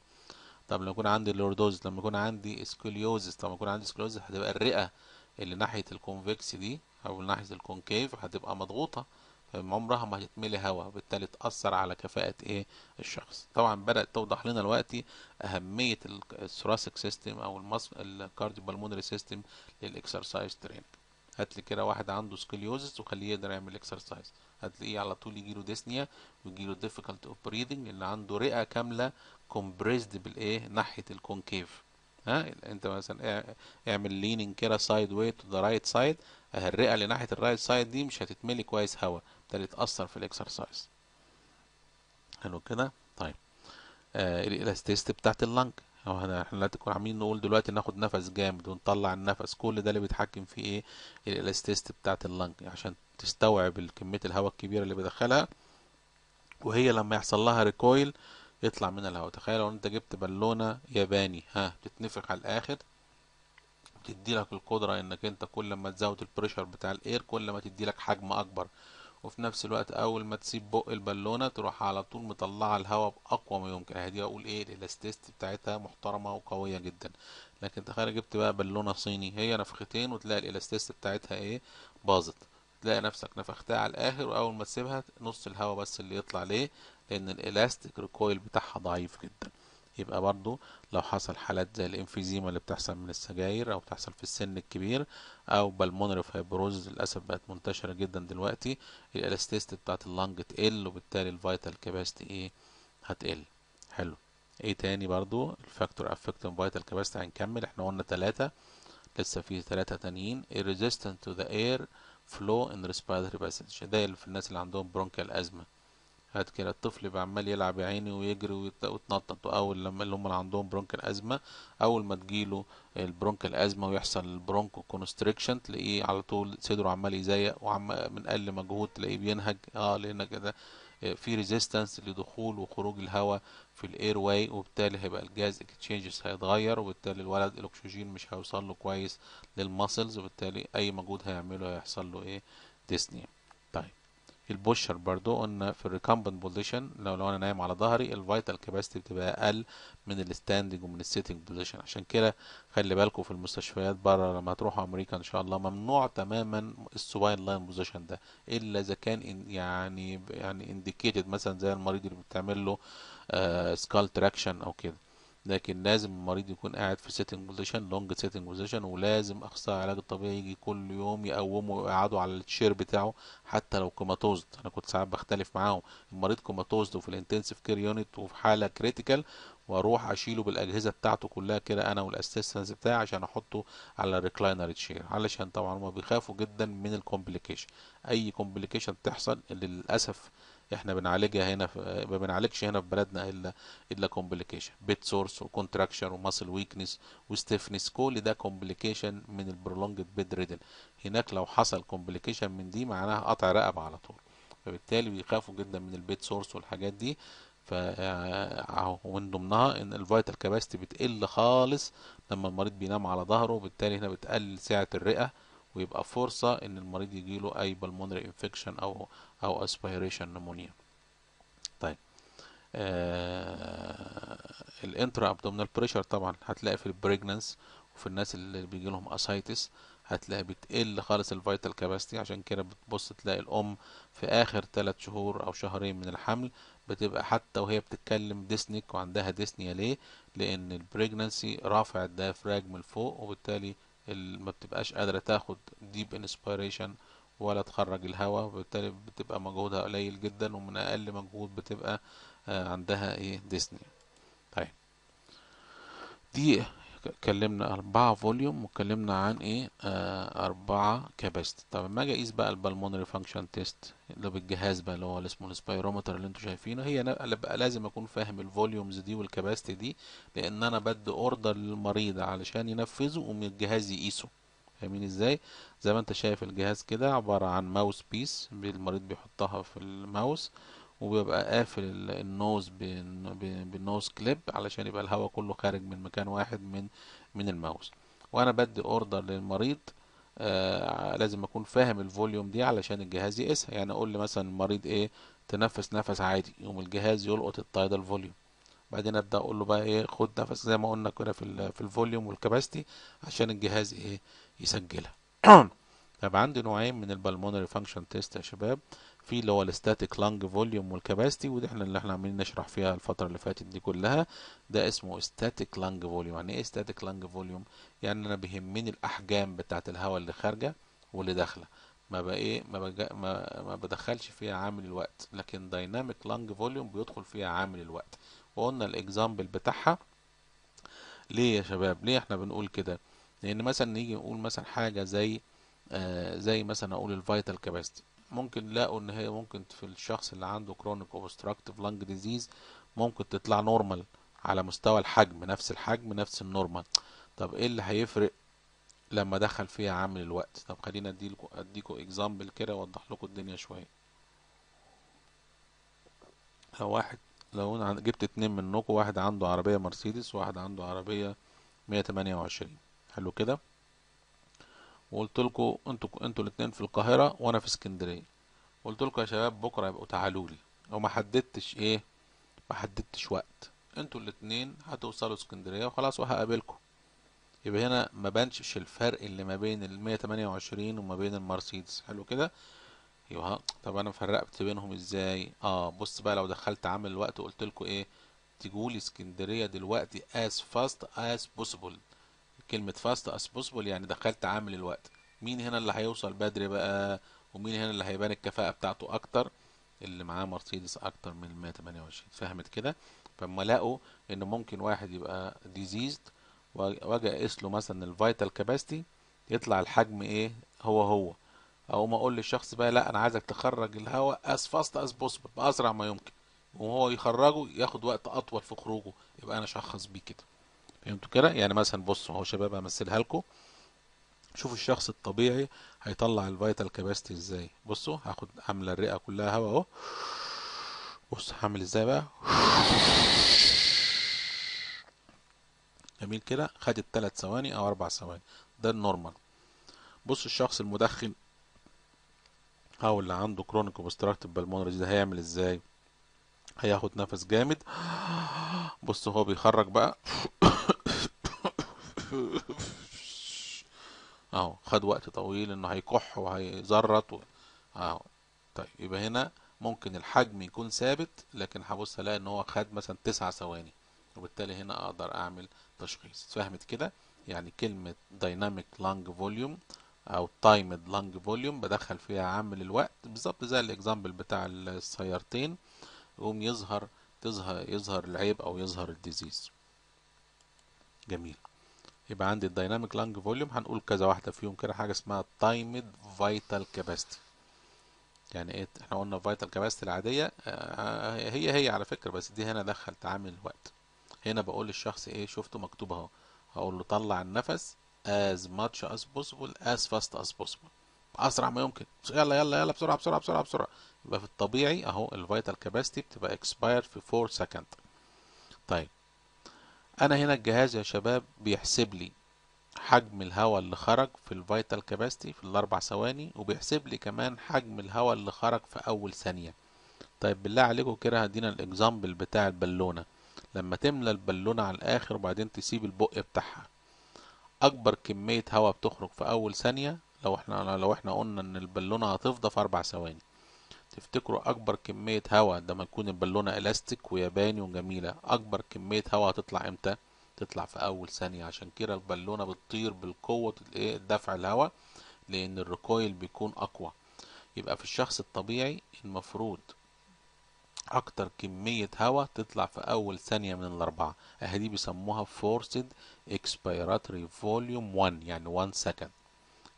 طب لما يكون عندي اللوردوز لما يكون عندي سكوليوزس لما يكون عندي سكوليوزس هتبقى الرئه اللي ناحيه الكونفكس دي او ناحيه الكونكيف هتبقى مضغوطه عمرها ما هتتملي هواء بالتالي تأثر على كفاءة ايه الشخص طبعا بدأت توضح لنا دلوقتي أهمية الثوراسيك سيستم أو الكارديو الكارديوبالمونري سيستم للإكسرسايز تريننج هات لي كده واحد عنده سكوليوزس وخليه يقدر يعمل اكسرسايز هتلاقيه على طول يجيله ديسنيا ويجيله ديفيكالت اوف بريذنج لأن عنده رئة كاملة كومبريسد بالايه ناحيه الكونكيف ها انت مثلا اعمل ليننج كده سايد واي تو ذا رايت سايد الرئه اللي ناحيه الرايت سايد دي مش هتتملي كويس هواء اللي تاثر في الاكسرسايز حلو كده طيب آه الالاستيست بتاعت اللنج او احنا دلوقتي كنا عاملين نقول دلوقتي ناخد نفس جامد ونطلع النفس كل ده اللي بيتحكم فيه ايه الالاستيست بتاعت اللنج عشان تستوعب كميه الهواء الكبيره اللي بيدخلها وهي لما يحصل لها ريكويل يطلع من الهواء تخيل لو انت جبت بالونه ياباني ها بتتنفخ على الاخر بتدي لك القدره انك انت كل ما تزود البريشر بتاع الاير كل ما تدي لك حجم اكبر وفي نفس الوقت اول ما تسيب بق البالونه تروح على طول مطلعه الهواء باقوى ما يمكن اهي دي اقول ايه الالاستيست بتاعتها محترمه وقويه جدا لكن تخيل جبت بقى بالونه صيني هي نفختين وتلاقي الالاستيست بتاعتها ايه باظت تلاقي نفسك نفختها على الاخر واول ما تسيبها نص الهواء بس اللي يطلع ليه لان الالاستيك ريكويل بتاعها ضعيف جدا يبقى برضو لو حصل حالات زي الانفيزيما اللي بتحصل من السجاير او بتحصل في السن الكبير او بالمونري فيبروز للاسف بقت منتشره جدا دلوقتي الالاستيست بتاعت اللنج تقل وبالتالي الفيتال كاباسيتي ايه هتقل حلو ايه تاني برضو الفاكتور افكتنج فيتال كاباسيتي هنكمل احنا قلنا ثلاثة لسه في ثلاثة تانيين الريزيستنت تو ذا اير فلو ان ريسبيرتوري باسج ده في الناس اللي عندهم برونكال ازمه هات كده الطفل يبقى عمال يلعب يا عيني ويجري ويتنطط واول لما اللي هم اللي عندهم برونك ازمه اول ما تجيله البرونك ازمه ويحصل البرونكو كونستريكشن تلاقيه على طول صدره عمال يزيق وعم من اقل مجهود تلاقيه بينهج اه لان كده آه، في ريزيستنس لدخول وخروج الهواء في الاير واي وبالتالي هيبقى الجاز اكتشينجز هيتغير وبالتالي الولد الاكسجين مش هيوصل له كويس للمسلز وبالتالي اي مجهود هيعمله هيحصل له ايه ديسنيا البوشر برضو قلنا في الريكامبنت بوزيشن لو لو انا نايم على ظهري الفايتال كاباسيتي بتبقى اقل من الستاندنج ومن السيتنج بوزيشن عشان كده خلي بالكم في المستشفيات بره لما تروحوا امريكا ان شاء الله ممنوع تماما السواين لاين بوزيشن ده الا اذا كان يعني يعني انديكيتد مثلا زي المريض اللي بتعمل له سكال آه، تراكشن او كده لكن لازم المريض يكون قاعد في سيتنج بوزيشن لونج سيتنج بوزيشن ولازم اخصائي العلاج الطبيعي يجي كل يوم يقومه ويقعده على التشير بتاعه حتى لو كوماتوزد انا كنت ساعات بختلف معاهم المريض كوماتوزد وفي الانتنسيف كير يونت وفي حاله كريتيكال واروح اشيله بالاجهزه بتاعته كلها كده انا والاسيستنس بتاعي عشان احطه على الريكلاينر تشير علشان طبعا هما بيخافوا جدا من الكومبليكيشن اي كومبليكيشن تحصل للاسف احنا بنعالجها هنا في ما بنعالجش هنا في بلدنا الا الا كومبليكيشن بيت سورس وكونتراكشن وماسل ويكنس وستيفنس كل ده كومبليكيشن من البرولونجد بيد ريدل هناك لو حصل كومبليكيشن من دي معناها قطع رقبه على طول فبالتالي بيخافوا جدا من البيت سورس والحاجات دي ف آه، ومن ضمنها ان الفيتال كاباسيتي بتقل خالص لما المريض بينام على ظهره وبالتالي هنا بتقلل سعه الرئه ويبقى فرصة ان المريض يجيله اي بالمونري انفكشن او او اسبيريشن نمونيا طيب آه الانترا ابدومينال بريشر طبعا هتلاقي في البريجننس وفي الناس اللي بيجي لهم اسايتس هتلاقي بتقل خالص الفيتال كاباسيتي عشان كده بتبص تلاقي الام في اخر ثلاث شهور او شهرين من الحمل بتبقى حتى وهي بتتكلم ديسنيك وعندها ديسنيا ليه لان البريجننسي رافع من فوق وبالتالي ما بتبقاش قادرة تاخد ديب انسبيريشن ولا تخرج الهواء وبالتالي بتبقى مجهودها قليل جدا ومن أقل مجهود بتبقى آه، عندها ايه ديسني طيب دي اتكلمنا أربعة فوليوم واتكلمنا عن إيه آه أربعة كاباست طب ما أجي أقيس بقى البالمونري فانكشن تيست اللي بالجهاز بقى اللي هو اسمه السبايرومتر اللي أنتوا شايفينه هي بقى لازم أكون فاهم الفوليومز دي والكاباست دي لأن أنا بدي أوردر للمريض علشان ينفذه ومن الجهاز يقيسه فاهمين ازاي زي ما انت شايف الجهاز كده عبارة عن ماوس بيس المريض بيحطها في الماوس وبيبقى قافل النوز بالنوز كليب علشان يبقى الهواء كله خارج من مكان واحد من من الماوس وانا بدي اوردر للمريض آه لازم اكون فاهم الفوليوم دي علشان الجهاز يقيسها يعني اقول لي مثلا المريض ايه تنفس نفس عادي يقوم الجهاز يلقط التايدال فوليوم بعدين ابدا اقول له بقى ايه خد نفس زي ما قلنا كده في في الفوليوم والكباستي عشان الجهاز ايه يسجلها طب عندي نوعين من البالمونري فانكشن تيست يا شباب في اللي هو الستاتيك لانج فوليوم والكباستي ودي احنا اللي احنا عاملين نشرح فيها الفتره اللي فاتت دي كلها ده اسمه ستاتيك لانج فوليوم يعني ايه ستاتيك لانج فوليوم يعني انا بيهمني الاحجام بتاعه الهواء اللي خارجه واللي داخله ما بقى ايه ما, بقى ما, ما بدخلش فيها عامل الوقت لكن دايناميك لانج فوليوم بيدخل فيها عامل الوقت وقلنا الاكزامبل بتاعها ليه يا شباب ليه احنا بنقول كده لان مثلا نيجي نقول مثلا حاجه زي آه زي مثلا اقول الفيتال كاباستي ممكن لاقوا ان هي ممكن في الشخص اللي عنده كرونيك اوبستراكتيف لانج ديزيز ممكن تطلع نورمال على مستوى الحجم نفس الحجم نفس النورمال طب ايه اللي هيفرق لما دخل فيها عامل الوقت طب خلينا اديكوا اديكم اكزامبل كده اوضح لكم الدنيا شويه لو واحد لو انا جبت اتنين منكم واحد عنده عربيه مرسيدس وواحد عنده عربيه 128 حلو كده وقلت لكم انتوا انتوا الاثنين في القاهره وانا في اسكندريه قلت لكم يا شباب بكره يبقوا تعالوا لي ما حددتش ايه ما حددتش وقت انتوا الاثنين هتوصلوا اسكندريه وخلاص وهقابلكم يبقى هنا ما بانش الفرق اللي ما بين ال 128 وما بين المرسيدس حلو كده ايوه طب انا فرقت بينهم ازاي اه بص بقى لو دخلت عامل الوقت وقلت لكم ايه تجولي اسكندريه دلوقتي as fast as possible كلمه فاست از بوسبل يعني دخلت عامل الوقت مين هنا اللي هيوصل بدري بقى ومين هنا اللي هيبان الكفاءه بتاعته اكتر اللي معاه مرسيدس اكتر من 128 فهمت كده فلما لقوا ان ممكن واحد يبقى ديزيزد واجي اقيس له مثلا الفيتال كاباستي يطلع الحجم ايه هو هو او ما اقول للشخص بقى لا انا عايزك تخرج الهواء از فاست از بوسبل باسرع ما يمكن وهو يخرجه ياخد وقت اطول في خروجه يبقى انا اشخص بيه كده فهمتوا كده يعني مثلا بصوا اهو شباب همثلها لكم شوفوا الشخص الطبيعي هيطلع الفيتال كاباستي ازاي بصوا هاخد عامله الرئه كلها هوا اهو بص هعمل ازاي بقى جميل كده خدت 3 ثواني او 4 ثواني ده النورمال بص الشخص المدخن او اللي عنده كرونيك اوبستراكتيف بالمونري ده هيعمل ازاي هياخد نفس جامد بص هو بيخرج بقى اهو خد وقت طويل انه هيكح وهيزرط و... اهو طيب يبقى هنا ممكن الحجم يكون ثابت لكن هبص الاقي ان هو خد مثلا تسع ثواني وبالتالي هنا اقدر اعمل تشخيص فهمت كده يعني كلمة دايناميك لانج فوليوم او تايمد لانج فوليوم بدخل فيها عامل الوقت بالظبط زي الاكزامبل بتاع السيارتين يقوم يظهر تظهر يظهر العيب او يظهر الديزيز جميل يبقى عندي الدايناميك لانج فوليوم هنقول كذا واحده فيهم كده حاجه اسمها تايمد فايتال كاباسيتي يعني ايه احنا قلنا فايتال كاباسيتي العاديه آه، هي هي على فكره بس دي هنا دخل تعامل الوقت هنا بقول للشخص ايه شفته مكتوب اهو هقول له طلع النفس as much as possible as fast as possible اسرع ما يمكن يلا يلا يلا بسرعه بسرعه بسرعه بسرعه يبقى في الطبيعي اهو الفيتال كاباسيتي بتبقى اكسباير في 4 سكند طيب انا هنا الجهاز يا شباب بيحسب لي حجم الهواء اللي خرج في الفيتال كاباسيتي في الاربع ثواني وبيحسب لي كمان حجم الهواء اللي خرج في اول ثانيه طيب بالله عليكم كده هدينا الاكزامبل بتاع البالونه لما تملى البالونه على الاخر وبعدين تسيب البق بتاعها اكبر كميه هواء بتخرج في اول ثانيه لو احنا لو احنا قلنا ان البالونه هتفضى في اربع ثواني تفتكروا اكبر كميه هواء لما تكون البالونه الاستيك وياباني وجميله اكبر كميه هواء هتطلع امتى تطلع في اول ثانيه عشان كده البالونه بتطير بالقوه الايه دفع الهواء لان الريكويل بيكون اقوى يبقى في الشخص الطبيعي المفروض اكتر كمية هواء تطلع في اول ثانية من الاربعة اهي دي بيسموها فورسد اكسبيراتوري فوليوم 1 يعني 1 سكند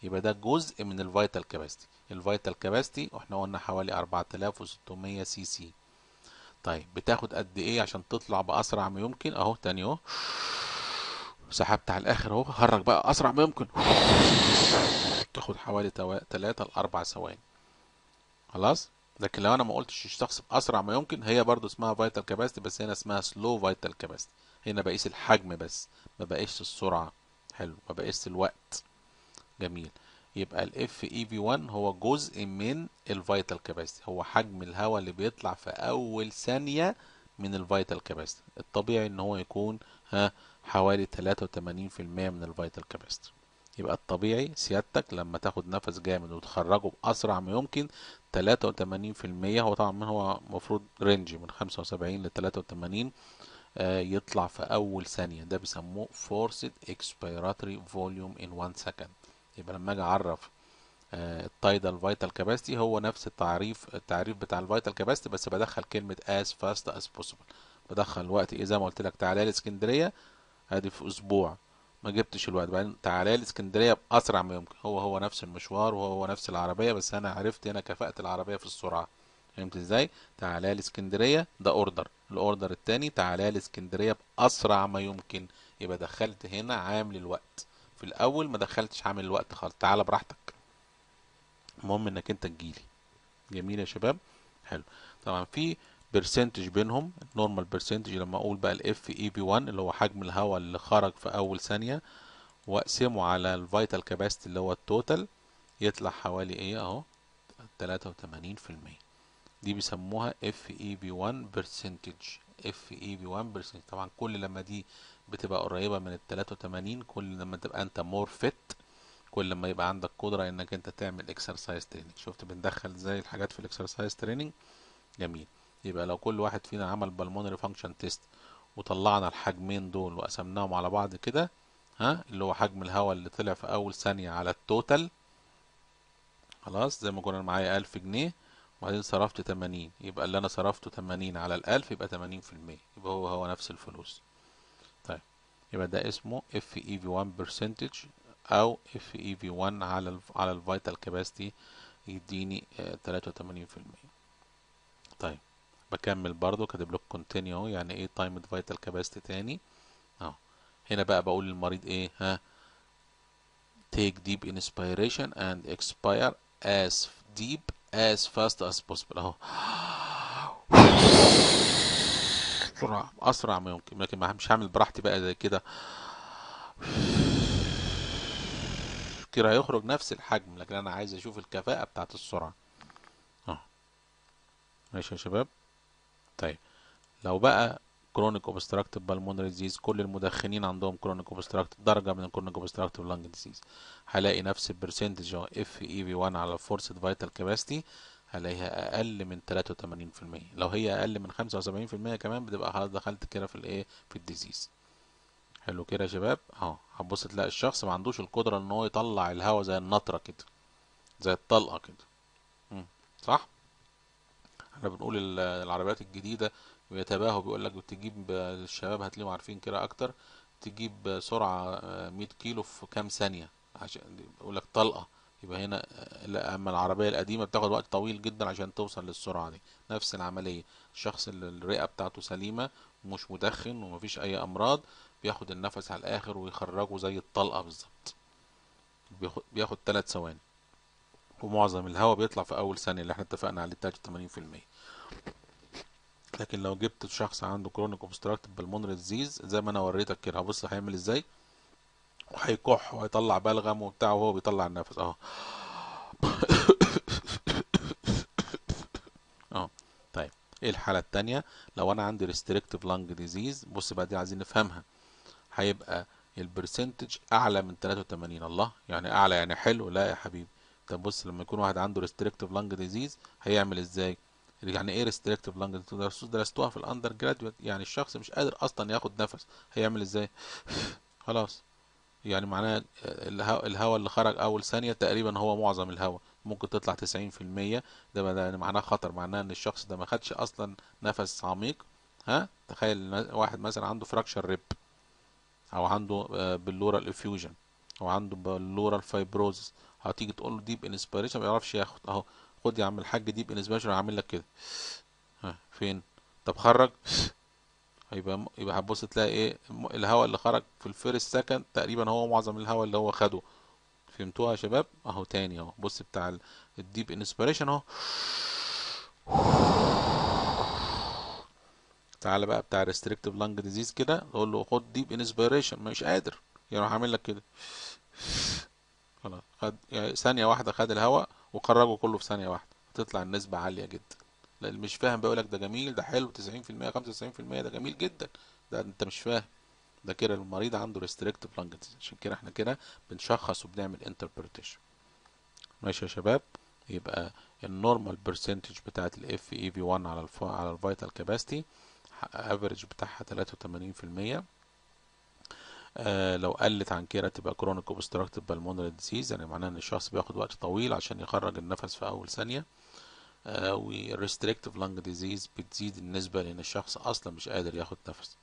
يبقى ده جزء من الفيتال كاباستي الفيتال كاباستي احنا قلنا حوالي 4600 سي سي طيب بتاخد قد ايه عشان تطلع باسرع ما يمكن اهو تاني اهو سحبت على الاخر اهو هرج بقى اسرع ما يمكن تاخد حوالي 3 ل 4 ثواني خلاص لكن لو انا ما قلتش الشخص باسرع ما يمكن هي برضو اسمها فيتال كاباستي بس هنا اسمها سلو فيتال كاباستي هنا بقيس الحجم بس ما بقيسش السرعه حلو ما بقيسش الوقت جميل يبقى ال اف اي في 1 هو جزء من الفيتال كاباسيتي هو حجم الهواء اللي بيطلع في اول ثانيه من الفيتال كاباسيتي الطبيعي ان هو يكون ها حوالي 83% من الفيتال كاباسيتي يبقى الطبيعي سيادتك لما تاخد نفس جامد وتخرجه باسرع ما يمكن 83% هو طبعا هو المفروض رينج من 75 ل 83 آه، يطلع في اول ثانيه ده بيسموه forced expiratory volume in 1 second يبقى لما اجي اعرف التايدال فيتال كاباسيتي هو نفس التعريف التعريف بتاع الفيتال كاباسيتي بس بدخل كلمه از فاست از بوسيبل بدخل الوقت ايه زي ما قلت لك تعالى الاسكندريه ادي في اسبوع ما جبتش الوقت بعدين تعالى الاسكندريه باسرع ما يمكن هو هو نفس المشوار وهو هو نفس العربيه بس انا عرفت هنا كفاءه العربيه في السرعه فهمت ازاي تعالى الاسكندريه ده اوردر الاوردر الثاني تعالى الاسكندريه باسرع ما يمكن يبقى دخلت هنا عامل الوقت في الاول ما دخلتش عامل الوقت خالص تعالى براحتك المهم انك انت تجيلي جميل يا شباب حلو طبعا في برسنتج بينهم نورمال برسنتج لما اقول بقى الاف اي بي 1 اللي هو حجم الهواء اللي خرج في اول ثانيه واقسمه على الفيتال كاباسيتي اللي هو التوتال يطلع حوالي ايه اهو 83% دي بيسموها اف اي بي 1 برسنتج اف اي بي 1 برسنتج طبعا كل لما دي بتبقى قريبه من ال 83 كل لما تبقى انت مور فيت كل ما يبقى عندك قدره انك انت تعمل اكسرسايز تريننج شفت بندخل ازاي الحاجات في الاكسرسايز تريننج جميل يبقى لو كل واحد فينا عمل بالمونري فانكشن تيست وطلعنا الحجمين دول وقسمناهم على بعض كده ها اللي هو حجم الهواء اللي طلع في اول ثانيه على التوتال خلاص زي ما كنا معايا 1000 جنيه وبعدين صرفت 80 يبقى اللي انا صرفته 80 على ال1000 يبقى 80% يبقى هو هو نفس الفلوس يبقى ده اسمه fev 1 برسنتج او fev 1 على ال على الفيتال كاباسيتي يديني آه، المية. طيب بكمل برضو كاتب لك continue اهو يعني ايه تايم vital كاباسيتي تاني اهو هنا بقى بقول للمريض ايه ها take deep inspiration and expire as deep as fast as possible اهو بسرعه اسرع ما يمكن لكن ما مش هعمل براحتي بقى زي كده كده هيخرج نفس الحجم لكن انا عايز اشوف الكفاءه بتاعت السرعه اه ماشي يا شباب طيب لو بقى كرونيك اوبستراكتيف بالمونري ديزيز كل المدخنين عندهم كرونيك اوبستراكتيف درجه من الكرونيك اوبستراكتيف لانج ديزيز هلاقي نفس البرسنتج اف اي في 1 على الفورسد فيتال كاباسيتي هلاقيها اقل من 83% لو هي اقل من 75% كمان بتبقى خلاص دخلت كده في الايه في الديزيز حلو كده يا شباب اهو هتبص تلاقي الشخص ما عندوش القدره ان هو يطلع الهواء زي النطره كده زي الطلقه كده صح احنا بنقول العربيات الجديده بيتباهوا بيقول لك بتجيب الشباب هتلاقيهم عارفين كده اكتر تجيب سرعه 100 آه، كيلو في كام ثانيه عشان بيقول لك طلقه يبقى هنا اما العربيه القديمه بتاخد وقت طويل جدا عشان توصل للسرعه دي نفس العمليه الشخص اللي الرئه بتاعته سليمه ومش مدخن ومفيش اي امراض بياخد النفس على الاخر ويخرجه زي الطلقه بالظبط بياخد 3 ثواني ومعظم الهواء بيطلع في اول ثانيه اللي احنا اتفقنا عليه في الميه لكن لو جبت شخص عنده كرونيك اوبستراكتيف بالمونري ديزيز زي ما انا وريتك كده هبص هيعمل ازاي هيكح وهيطلع بلغم وبتاع وهو بيطلع النفس اه اه طيب ايه الحاله الثانيه لو انا عندي ريستريكتيف لانج ديزيز بص بقى دي عايزين نفهمها هيبقى البرسنتج اعلى من 83 الله يعني اعلى يعني حلو لا يا حبيبي طب بص لما يكون واحد عنده ريستريكتيف لانج ديزيز هيعمل ازاي يعني ايه ريستريكتيف لانج ديزيز درستوها في الاندر جراديويت يعني الشخص مش قادر اصلا ياخد نفس هيعمل ازاي خلاص يعني معناها الهواء اللي خرج اول ثانيه تقريبا هو معظم الهواء ممكن تطلع 90% ده يعني معناه خطر معناه ان الشخص ده ما خدش اصلا نفس عميق ها تخيل واحد مثلا عنده فراكشر آه، ريب او عنده باللورال افيوجن او عنده باللورال فايبروز هتيجي تقول له ديب انسبيريشن ما يعرفش ياخد اهو خد يا عم الحاج ديب انسبيريشن عامل لك كده ها فين طب خرج يبقى يبقى هتبص تلاقي ايه الهواء اللي خرج في الفيرست سكند تقريبا هو معظم الهواء اللي هو خده فهمتوها يا شباب اهو تاني اهو بص بتاع الديب انسبيريشن اهو تعالى بقى بتاع ريستريكتيف لانج ديزيز كده اقول له خد ديب انسبيريشن مش قادر يروح عامل لك كده خلاص خد يعني ثانيه واحده خد الهواء وخرجه كله في ثانيه واحده هتطلع النسبه عاليه جدا اللي مش فاهم بيقول لك ده جميل ده حلو 90% 95% ده جميل جدا ده انت مش فاهم ده كده المريض عنده ريستريكتيف لانج عشان كده احنا كده بنشخص وبنعمل انتربريتيشن ماشي يا شباب يبقى النورمال برسنتج بتاعت الاف اي في 1 على الف... على الفايتال كاباسيتي افريج بتاعها 83% آه لو قلت عن كده تبقى كرونيك اوبستراكتيف بالمونري ديزيز يعني معناها ان الشخص بياخد وقت طويل عشان يخرج النفس في اول ثانيه آه، restrictive لانج ديزيز بتزيد النسبة لأن الشخص أصلا مش قادر ياخد نفس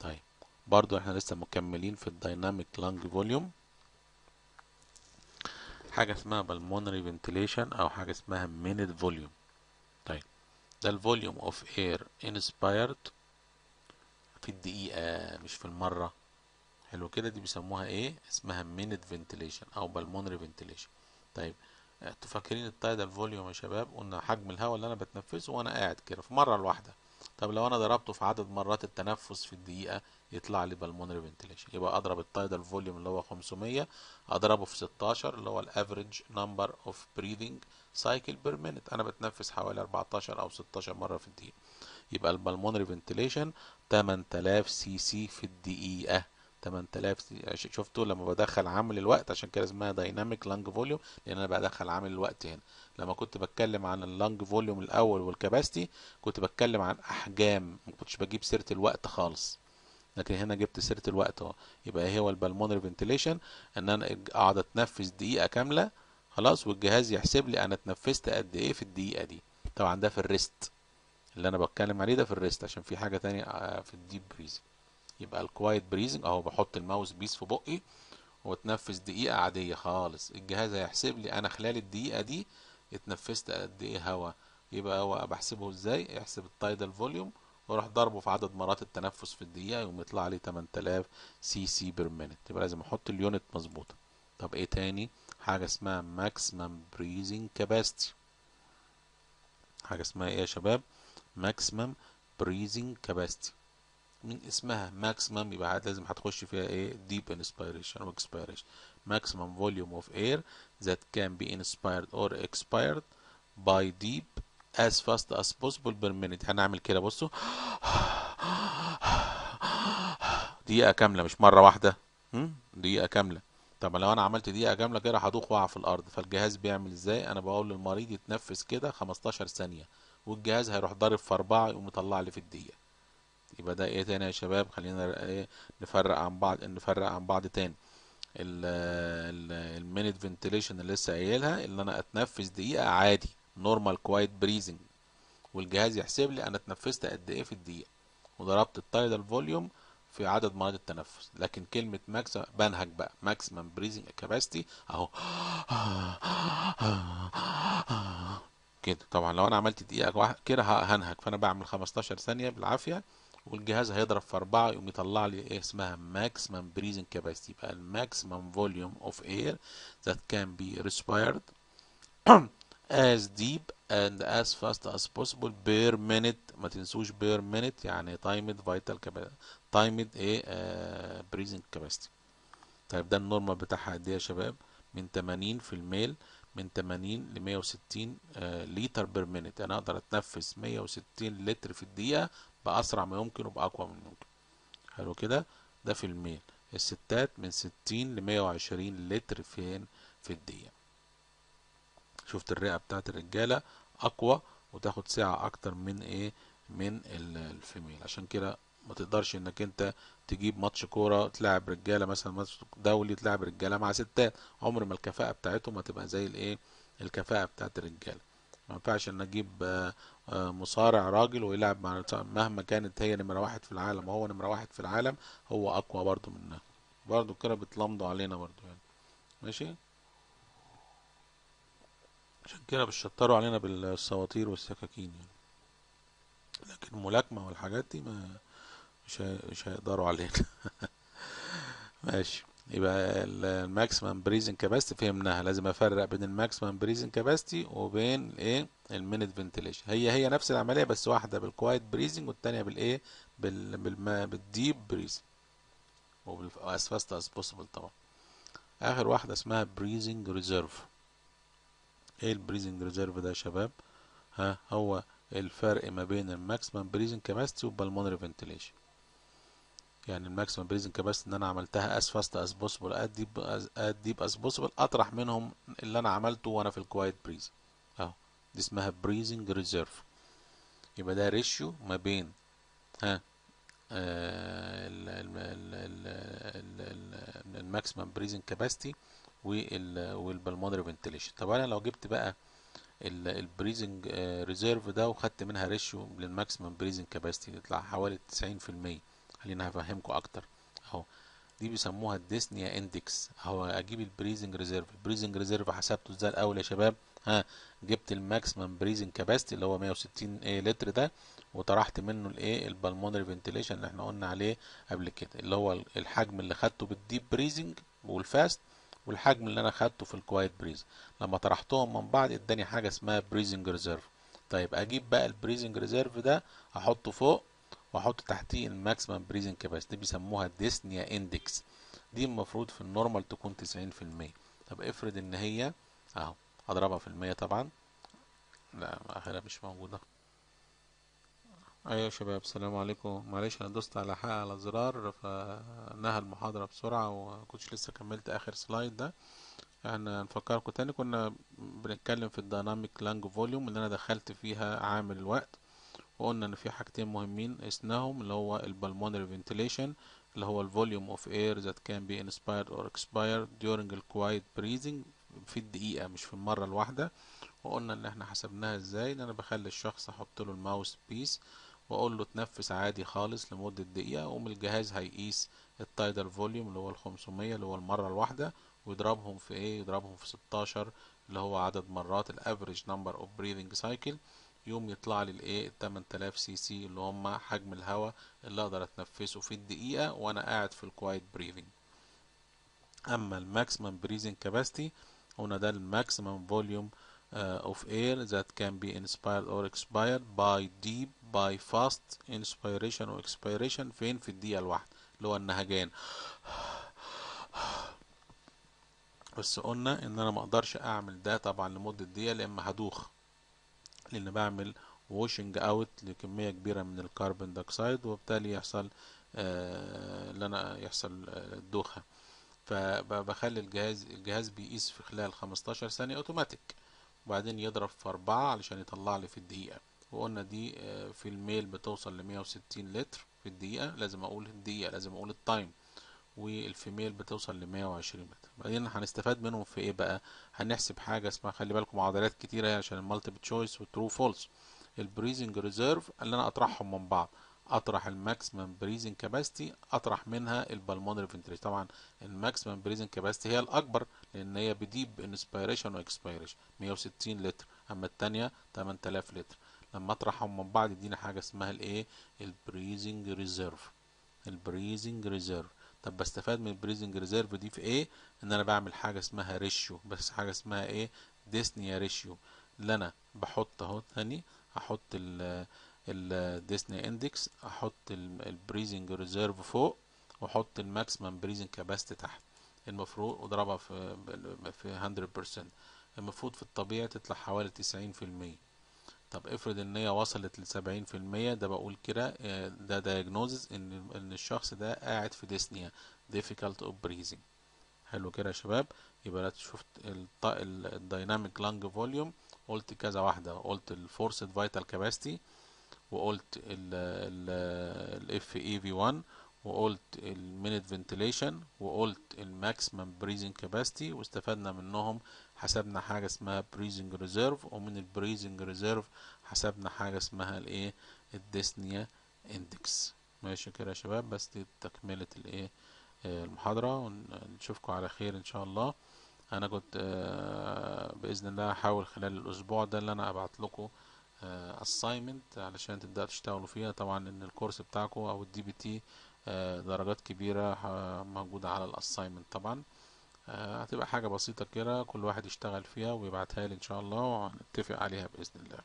طيب برضو احنا لسه مكملين في الديناميك لانج فوليوم حاجة اسمها بالمونري فنتيليشن أو حاجة اسمها مينت فوليوم طيب ده الفوليوم اوف اير انسبايرد في الدقيقة مش في المرة حلو كده دي بيسموها ايه اسمها مينت فنتيليشن أو بالمونري فنتيليشن طيب انتوا فاكرين التايدال فوليوم يا شباب قلنا حجم الهواء اللي انا بتنفسه وانا قاعد كده في مره الواحده طب لو انا ضربته في عدد مرات التنفس في الدقيقه يطلع لي بالمونري فنتيليشن يبقى اضرب التايدال فوليوم اللي هو 500 اضربه في 16 اللي هو الافريج نمبر اوف بريذنج سايكل بير مينت انا بتنفس حوالي 14 او 16 مره في الدقيقه يبقى البالمونري فنتيليشن 8000 سي سي في الدقيقه 8000 شفتوا لما بدخل عامل الوقت عشان كده اسمها دايناميك لانج فوليوم لان انا بدخل عامل الوقت هنا لما كنت بتكلم عن اللانج فوليوم الاول والكباستي كنت بتكلم عن احجام ما كنتش بجيب سيره الوقت خالص لكن هنا جبت سيره الوقت اهو يبقى هو البلمونري فنتيليشن ان انا اقعد اتنفس دقيقه كامله خلاص والجهاز يحسب لي انا اتنفست قد ايه في الدقيقه دي طبعا ده في الريست اللي انا بتكلم عليه ده في الريست عشان في حاجه تانية آه، في الديب بريزنج يبقى الكوايت بريزنج اهو بحط الماوس بيس في بقي واتنفس دقيقة عادية خالص الجهاز هيحسب لي انا خلال الدقيقة دي اتنفست قد ايه هوا يبقى هو بحسبه ازاي يحسب التايدال فوليوم واروح ضربه في عدد مرات التنفس في الدقيقة يقوم يطلع لي 8000 سي سي بير مينت يبقى لازم احط اليونت مظبوطة طب ايه تاني حاجة اسمها ماكسيمم بريزنج كاباسيتي حاجة اسمها ايه يا شباب ماكسيمم بريزنج كاباسيتي من اسمها ماكسيمم يبقى لازم هتخش فيها ايه ديب انسبيريشن او اكسبيريشن ماكسيمم فوليوم اوف اير ذات كان بي انسبيرد اور اكسبيرد باي ديب as fast as possible per minute هنعمل كده بصوا دقيقة كاملة مش مرة واحدة دقيقة كاملة طب لو انا عملت دقيقة كاملة كده هدوخ واقع في الارض فالجهاز بيعمل ازاي انا بقول للمريض يتنفس كده 15 ثانية والجهاز هيروح ضارب في اربعة يقوم لي في الدقيقة يبقى ده ايه تاني يا شباب خلينا ايه نفرق عن بعض نفرق عن بعض تاني المينت فنتيليشن اللي لسه قايلها ان انا اتنفس دقيقه عادي نورمال كوايت بريزنج والجهاز يحسب لي انا اتنفست قد ايه في الدقيقه وضربت التايدال فوليوم في عدد مرات التنفس لكن كلمه ماكس بنهج بقى ماكسيمم بريزنج كاباسيتي اهو كده طبعا لو انا عملت دقيقه كده هنهج فانا بعمل 15 ثانيه بالعافيه والجهاز هيضرب في 4 يقوم يطلع لي ايه اسمها ماكسيمم بريزنج كاباسيتي بقى الماكسيمم فوليوم اوف اير ذات كان بي ريسبايرد as deep and as fast as possible بير minute ما تنسوش per minute يعني تايمد فيتال تايمد ايه بريزنج آه، breathing capacity طيب ده النورمال بتاعها قد ايه يا شباب من 80 في الميل من 80 ل 160 آه، لتر بير minute انا اقدر اتنفس 160 لتر في الدقيقه بأسرع ما يمكن وبأقوى ما ممكن حلو كده ده في الميل الستات من 60 ل 120 لتر فين في الدقيقة شفت الرئة بتاعت الرجالة أقوى وتاخد ساعة أكتر من إيه من الفيميل عشان كده ما تقدرش انك انت تجيب ماتش كوره تلعب رجاله مثلا ماتش دولي تلعب رجاله مع ستات عمر ما الكفاءه بتاعتهم هتبقى زي الايه الكفاءه بتاعت الرجاله ما ينفعش ان اجيب آه، آه، مصارع راجل ويلعب مع مهما كانت هي نمره واحد في العالم وهو نمره واحد في العالم هو اقوى برضو منها برضو كده بتلمضوا علينا برضو يعني ماشي عشان كده بتشطروا علينا بالسواطير والسكاكين يعني لكن الملاكمه والحاجات دي ما مش هيقدروا علينا ماشي يبقى الماكسيمم بريزنج كاباسيتي فهمناها لازم افرق بين الماكسيمم بريزنج كاباسيتي وبين ايه المينيت فنتيليشن هي هي نفس العمليه بس واحده بالكوايت بريزنج والثانيه بالايه بال بالديب بريزنج وبالاسفاست اس بوسيبل طبعا اخر واحده اسمها بريزنج ريزيرف ايه البريزنج ريزيرف ده يا شباب ها هو الفرق ما بين الماكسيمم بريزنج كاباسيتي والبالمونري فنتيليشن يعني الماكسيمم بريزنج كاباسيتي ان انا عملتها اس فاست اس بوسبل اد ديب اس بوسبل اطرح منهم اللي انا عملته وانا في الكوايت بريز اهو دي اسمها بريزنج ريزيرف يبقى ده ريشيو ما بين ها آه، الماكسيمم بريزنج كاباسيتي والبلمونري فنتيليشن طب انا لو جبت بقى البريزنج ريزيرف آه، ده وخدت منها ريشيو للماكسيمم بريزنج كاباسيتي يطلع حوالي 90% خلينا هفهمكم اكتر اهو دي بيسموها الديسنيا اندكس اهو اجيب البريزنج ريزيرف البريزنج ريزيرف حسبته ازاي الاول يا شباب ها جبت الماكسيمم بريزنج كاباسيتي اللي هو 160 ايه لتر ده وطرحت منه الايه البالمونري فنتيليشن اللي احنا قلنا عليه قبل كده اللي هو الحجم اللي خدته بالديب بريزنج والفاست والحجم اللي انا خدته في الكوايت بريز لما طرحتهم من بعض اداني حاجه اسمها بريزنج ريزيرف طيب اجيب بقى البريزنج ريزيرف ده احطه فوق واحط تحتيه الماكسيمم بريزنج كاباسيتي بيسموها ديسنيا اندكس دي المفروض في النورمال تكون 90% طب افرض ان هي اهو هضربها في المية طبعا لا اخرها مش موجودة ايوه يا شباب السلام عليكم معلش انا دوست على حق على زرار فنهى المحاضرة بسرعة وكنتش لسه كملت اخر سلايد ده احنا نفكركم تاني كنا بنتكلم في الديناميك لانج فوليوم اللي انا دخلت فيها عامل الوقت وقلنا ان في حاجتين مهمين قسناهم اللي هو البلمونري فنتيليشن اللي هو الفوليوم اوف اير ذات كان بي انسبايرد اور اكسبايرد during الكوايت بريزنج في الدقيقة مش في المرة الواحدة وقلنا ان احنا حسبناها ازاي ان انا بخلي الشخص احط له الماوس بيس واقول له تنفس عادي خالص لمدة دقيقة قوم الجهاز هيقيس التايدر فوليوم اللي هو 500 اللي هو المرة الواحدة ويضربهم في ايه يضربهم في 16 اللي هو عدد مرات الافريج نمبر اوف بريذنج سايكل يوم يطلع لي الايه 8000 سي سي اللي هم حجم الهواء اللي اقدر اتنفسه في الدقيقه وانا قاعد في الكوايت بريفنج اما الماكسيمم بريزنج كاباسيتي هنا ده الماكسيمم فوليوم اوف اير ذات كان بي inspired اور expired باي ديب باي فاست انسبيريشن واكسبيريشن فين في الدقيقة الواحدة اللي هو النهجان بس قلنا ان انا ما اقدرش اعمل ده طبعا لمدة دقيقة لما هدوخ لأن بعمل واشنج اوت لكمية كبيرة من الكربون دايوكسيد وبالتالي يحصل اللي آه، انا يحصل الدوخة آه، فبخلي الجهاز الجهاز بيقيس في خلال 15 ثانية اوتوماتيك وبعدين يضرب في أربعة علشان يطلع لي في الدقيقة وقلنا دي آه، في الميل بتوصل ل 160 لتر في الدقيقة لازم أقول الدقيقة لازم أقول التايم والفيميل بتوصل ل 120 متر بعدين هنستفاد منهم في ايه بقى هنحسب حاجه اسمها خلي بالكم عضلات كتيره يعني عشان المالتيبل تشويس والترو فولس البريزنج ريزيرف اللي انا اطرحهم من بعض اطرح الماكسيمم بريزنج كاباسيتي اطرح منها البلمونري فنتري طبعا الماكسيمم بريزنج كاباسيتي هي الاكبر لان هي بديب انسبيريشن واكسبيريشن 160 لتر اما الثانيه 8000 لتر لما اطرحهم من بعض يدينا حاجه اسمها الايه البريزنج ريزيرف البريزنج ريزيرف طب بستفاد من البريزنج ريزيرف دي في ايه ان انا بعمل حاجه اسمها ريشيو بس حاجه اسمها ايه ديسنيا ريشيو اللي انا بحط اهو تاني احط ال الديسني اندكس احط البريزنج ريزيرف فوق واحط الماكسيمم بريزنج كاباسيتي تحت المفروض اضربها في في 100% المفروض في الطبيعي تطلع حوالي 90% طب افرض ان هي وصلت لسبعين في المية ده بقول كده آه، ده diagnosis ان ان الشخص ده قاعد في ديسنيا difficult of breathing حلو كده يا شباب يبقى انا شفت الدايناميك لانج فوليوم قلت كذا واحده قلت الفورسد فيتال كاباسيتي وقلت ال ال ال fav 1 وقلت المينت فنتيليشن وقلت الماكسيمم بريزنج كاباسيتي واستفدنا منهم حسبنا حاجه اسمها بريزنج ريزيرف ومن البريزنج ريزيرف حسبنا حاجه اسمها الايه الديسنيا اندكس ماشي كده يا شباب بس دي تكمله الايه آه، المحاضره ونشوفكم على خير ان شاء الله انا كنت آه، باذن الله هحاول خلال الاسبوع ده اللي انا ابعت لكم آه، assignment علشان تبدأ تشتغلوا فيها طبعا ان الكورس بتاعكم او الدي بي تي آه، درجات كبيرة موجودة على الأسايمنت طبعا آه، هتبقى حاجة بسيطة كده كل واحد يشتغل فيها ويبعتها لي ان شاء الله وهنتفق عليها بإذن الله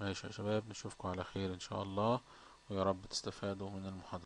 ماشي يا شباب نشوفكم على خير ان شاء الله ويا رب تستفادوا من المحاضرة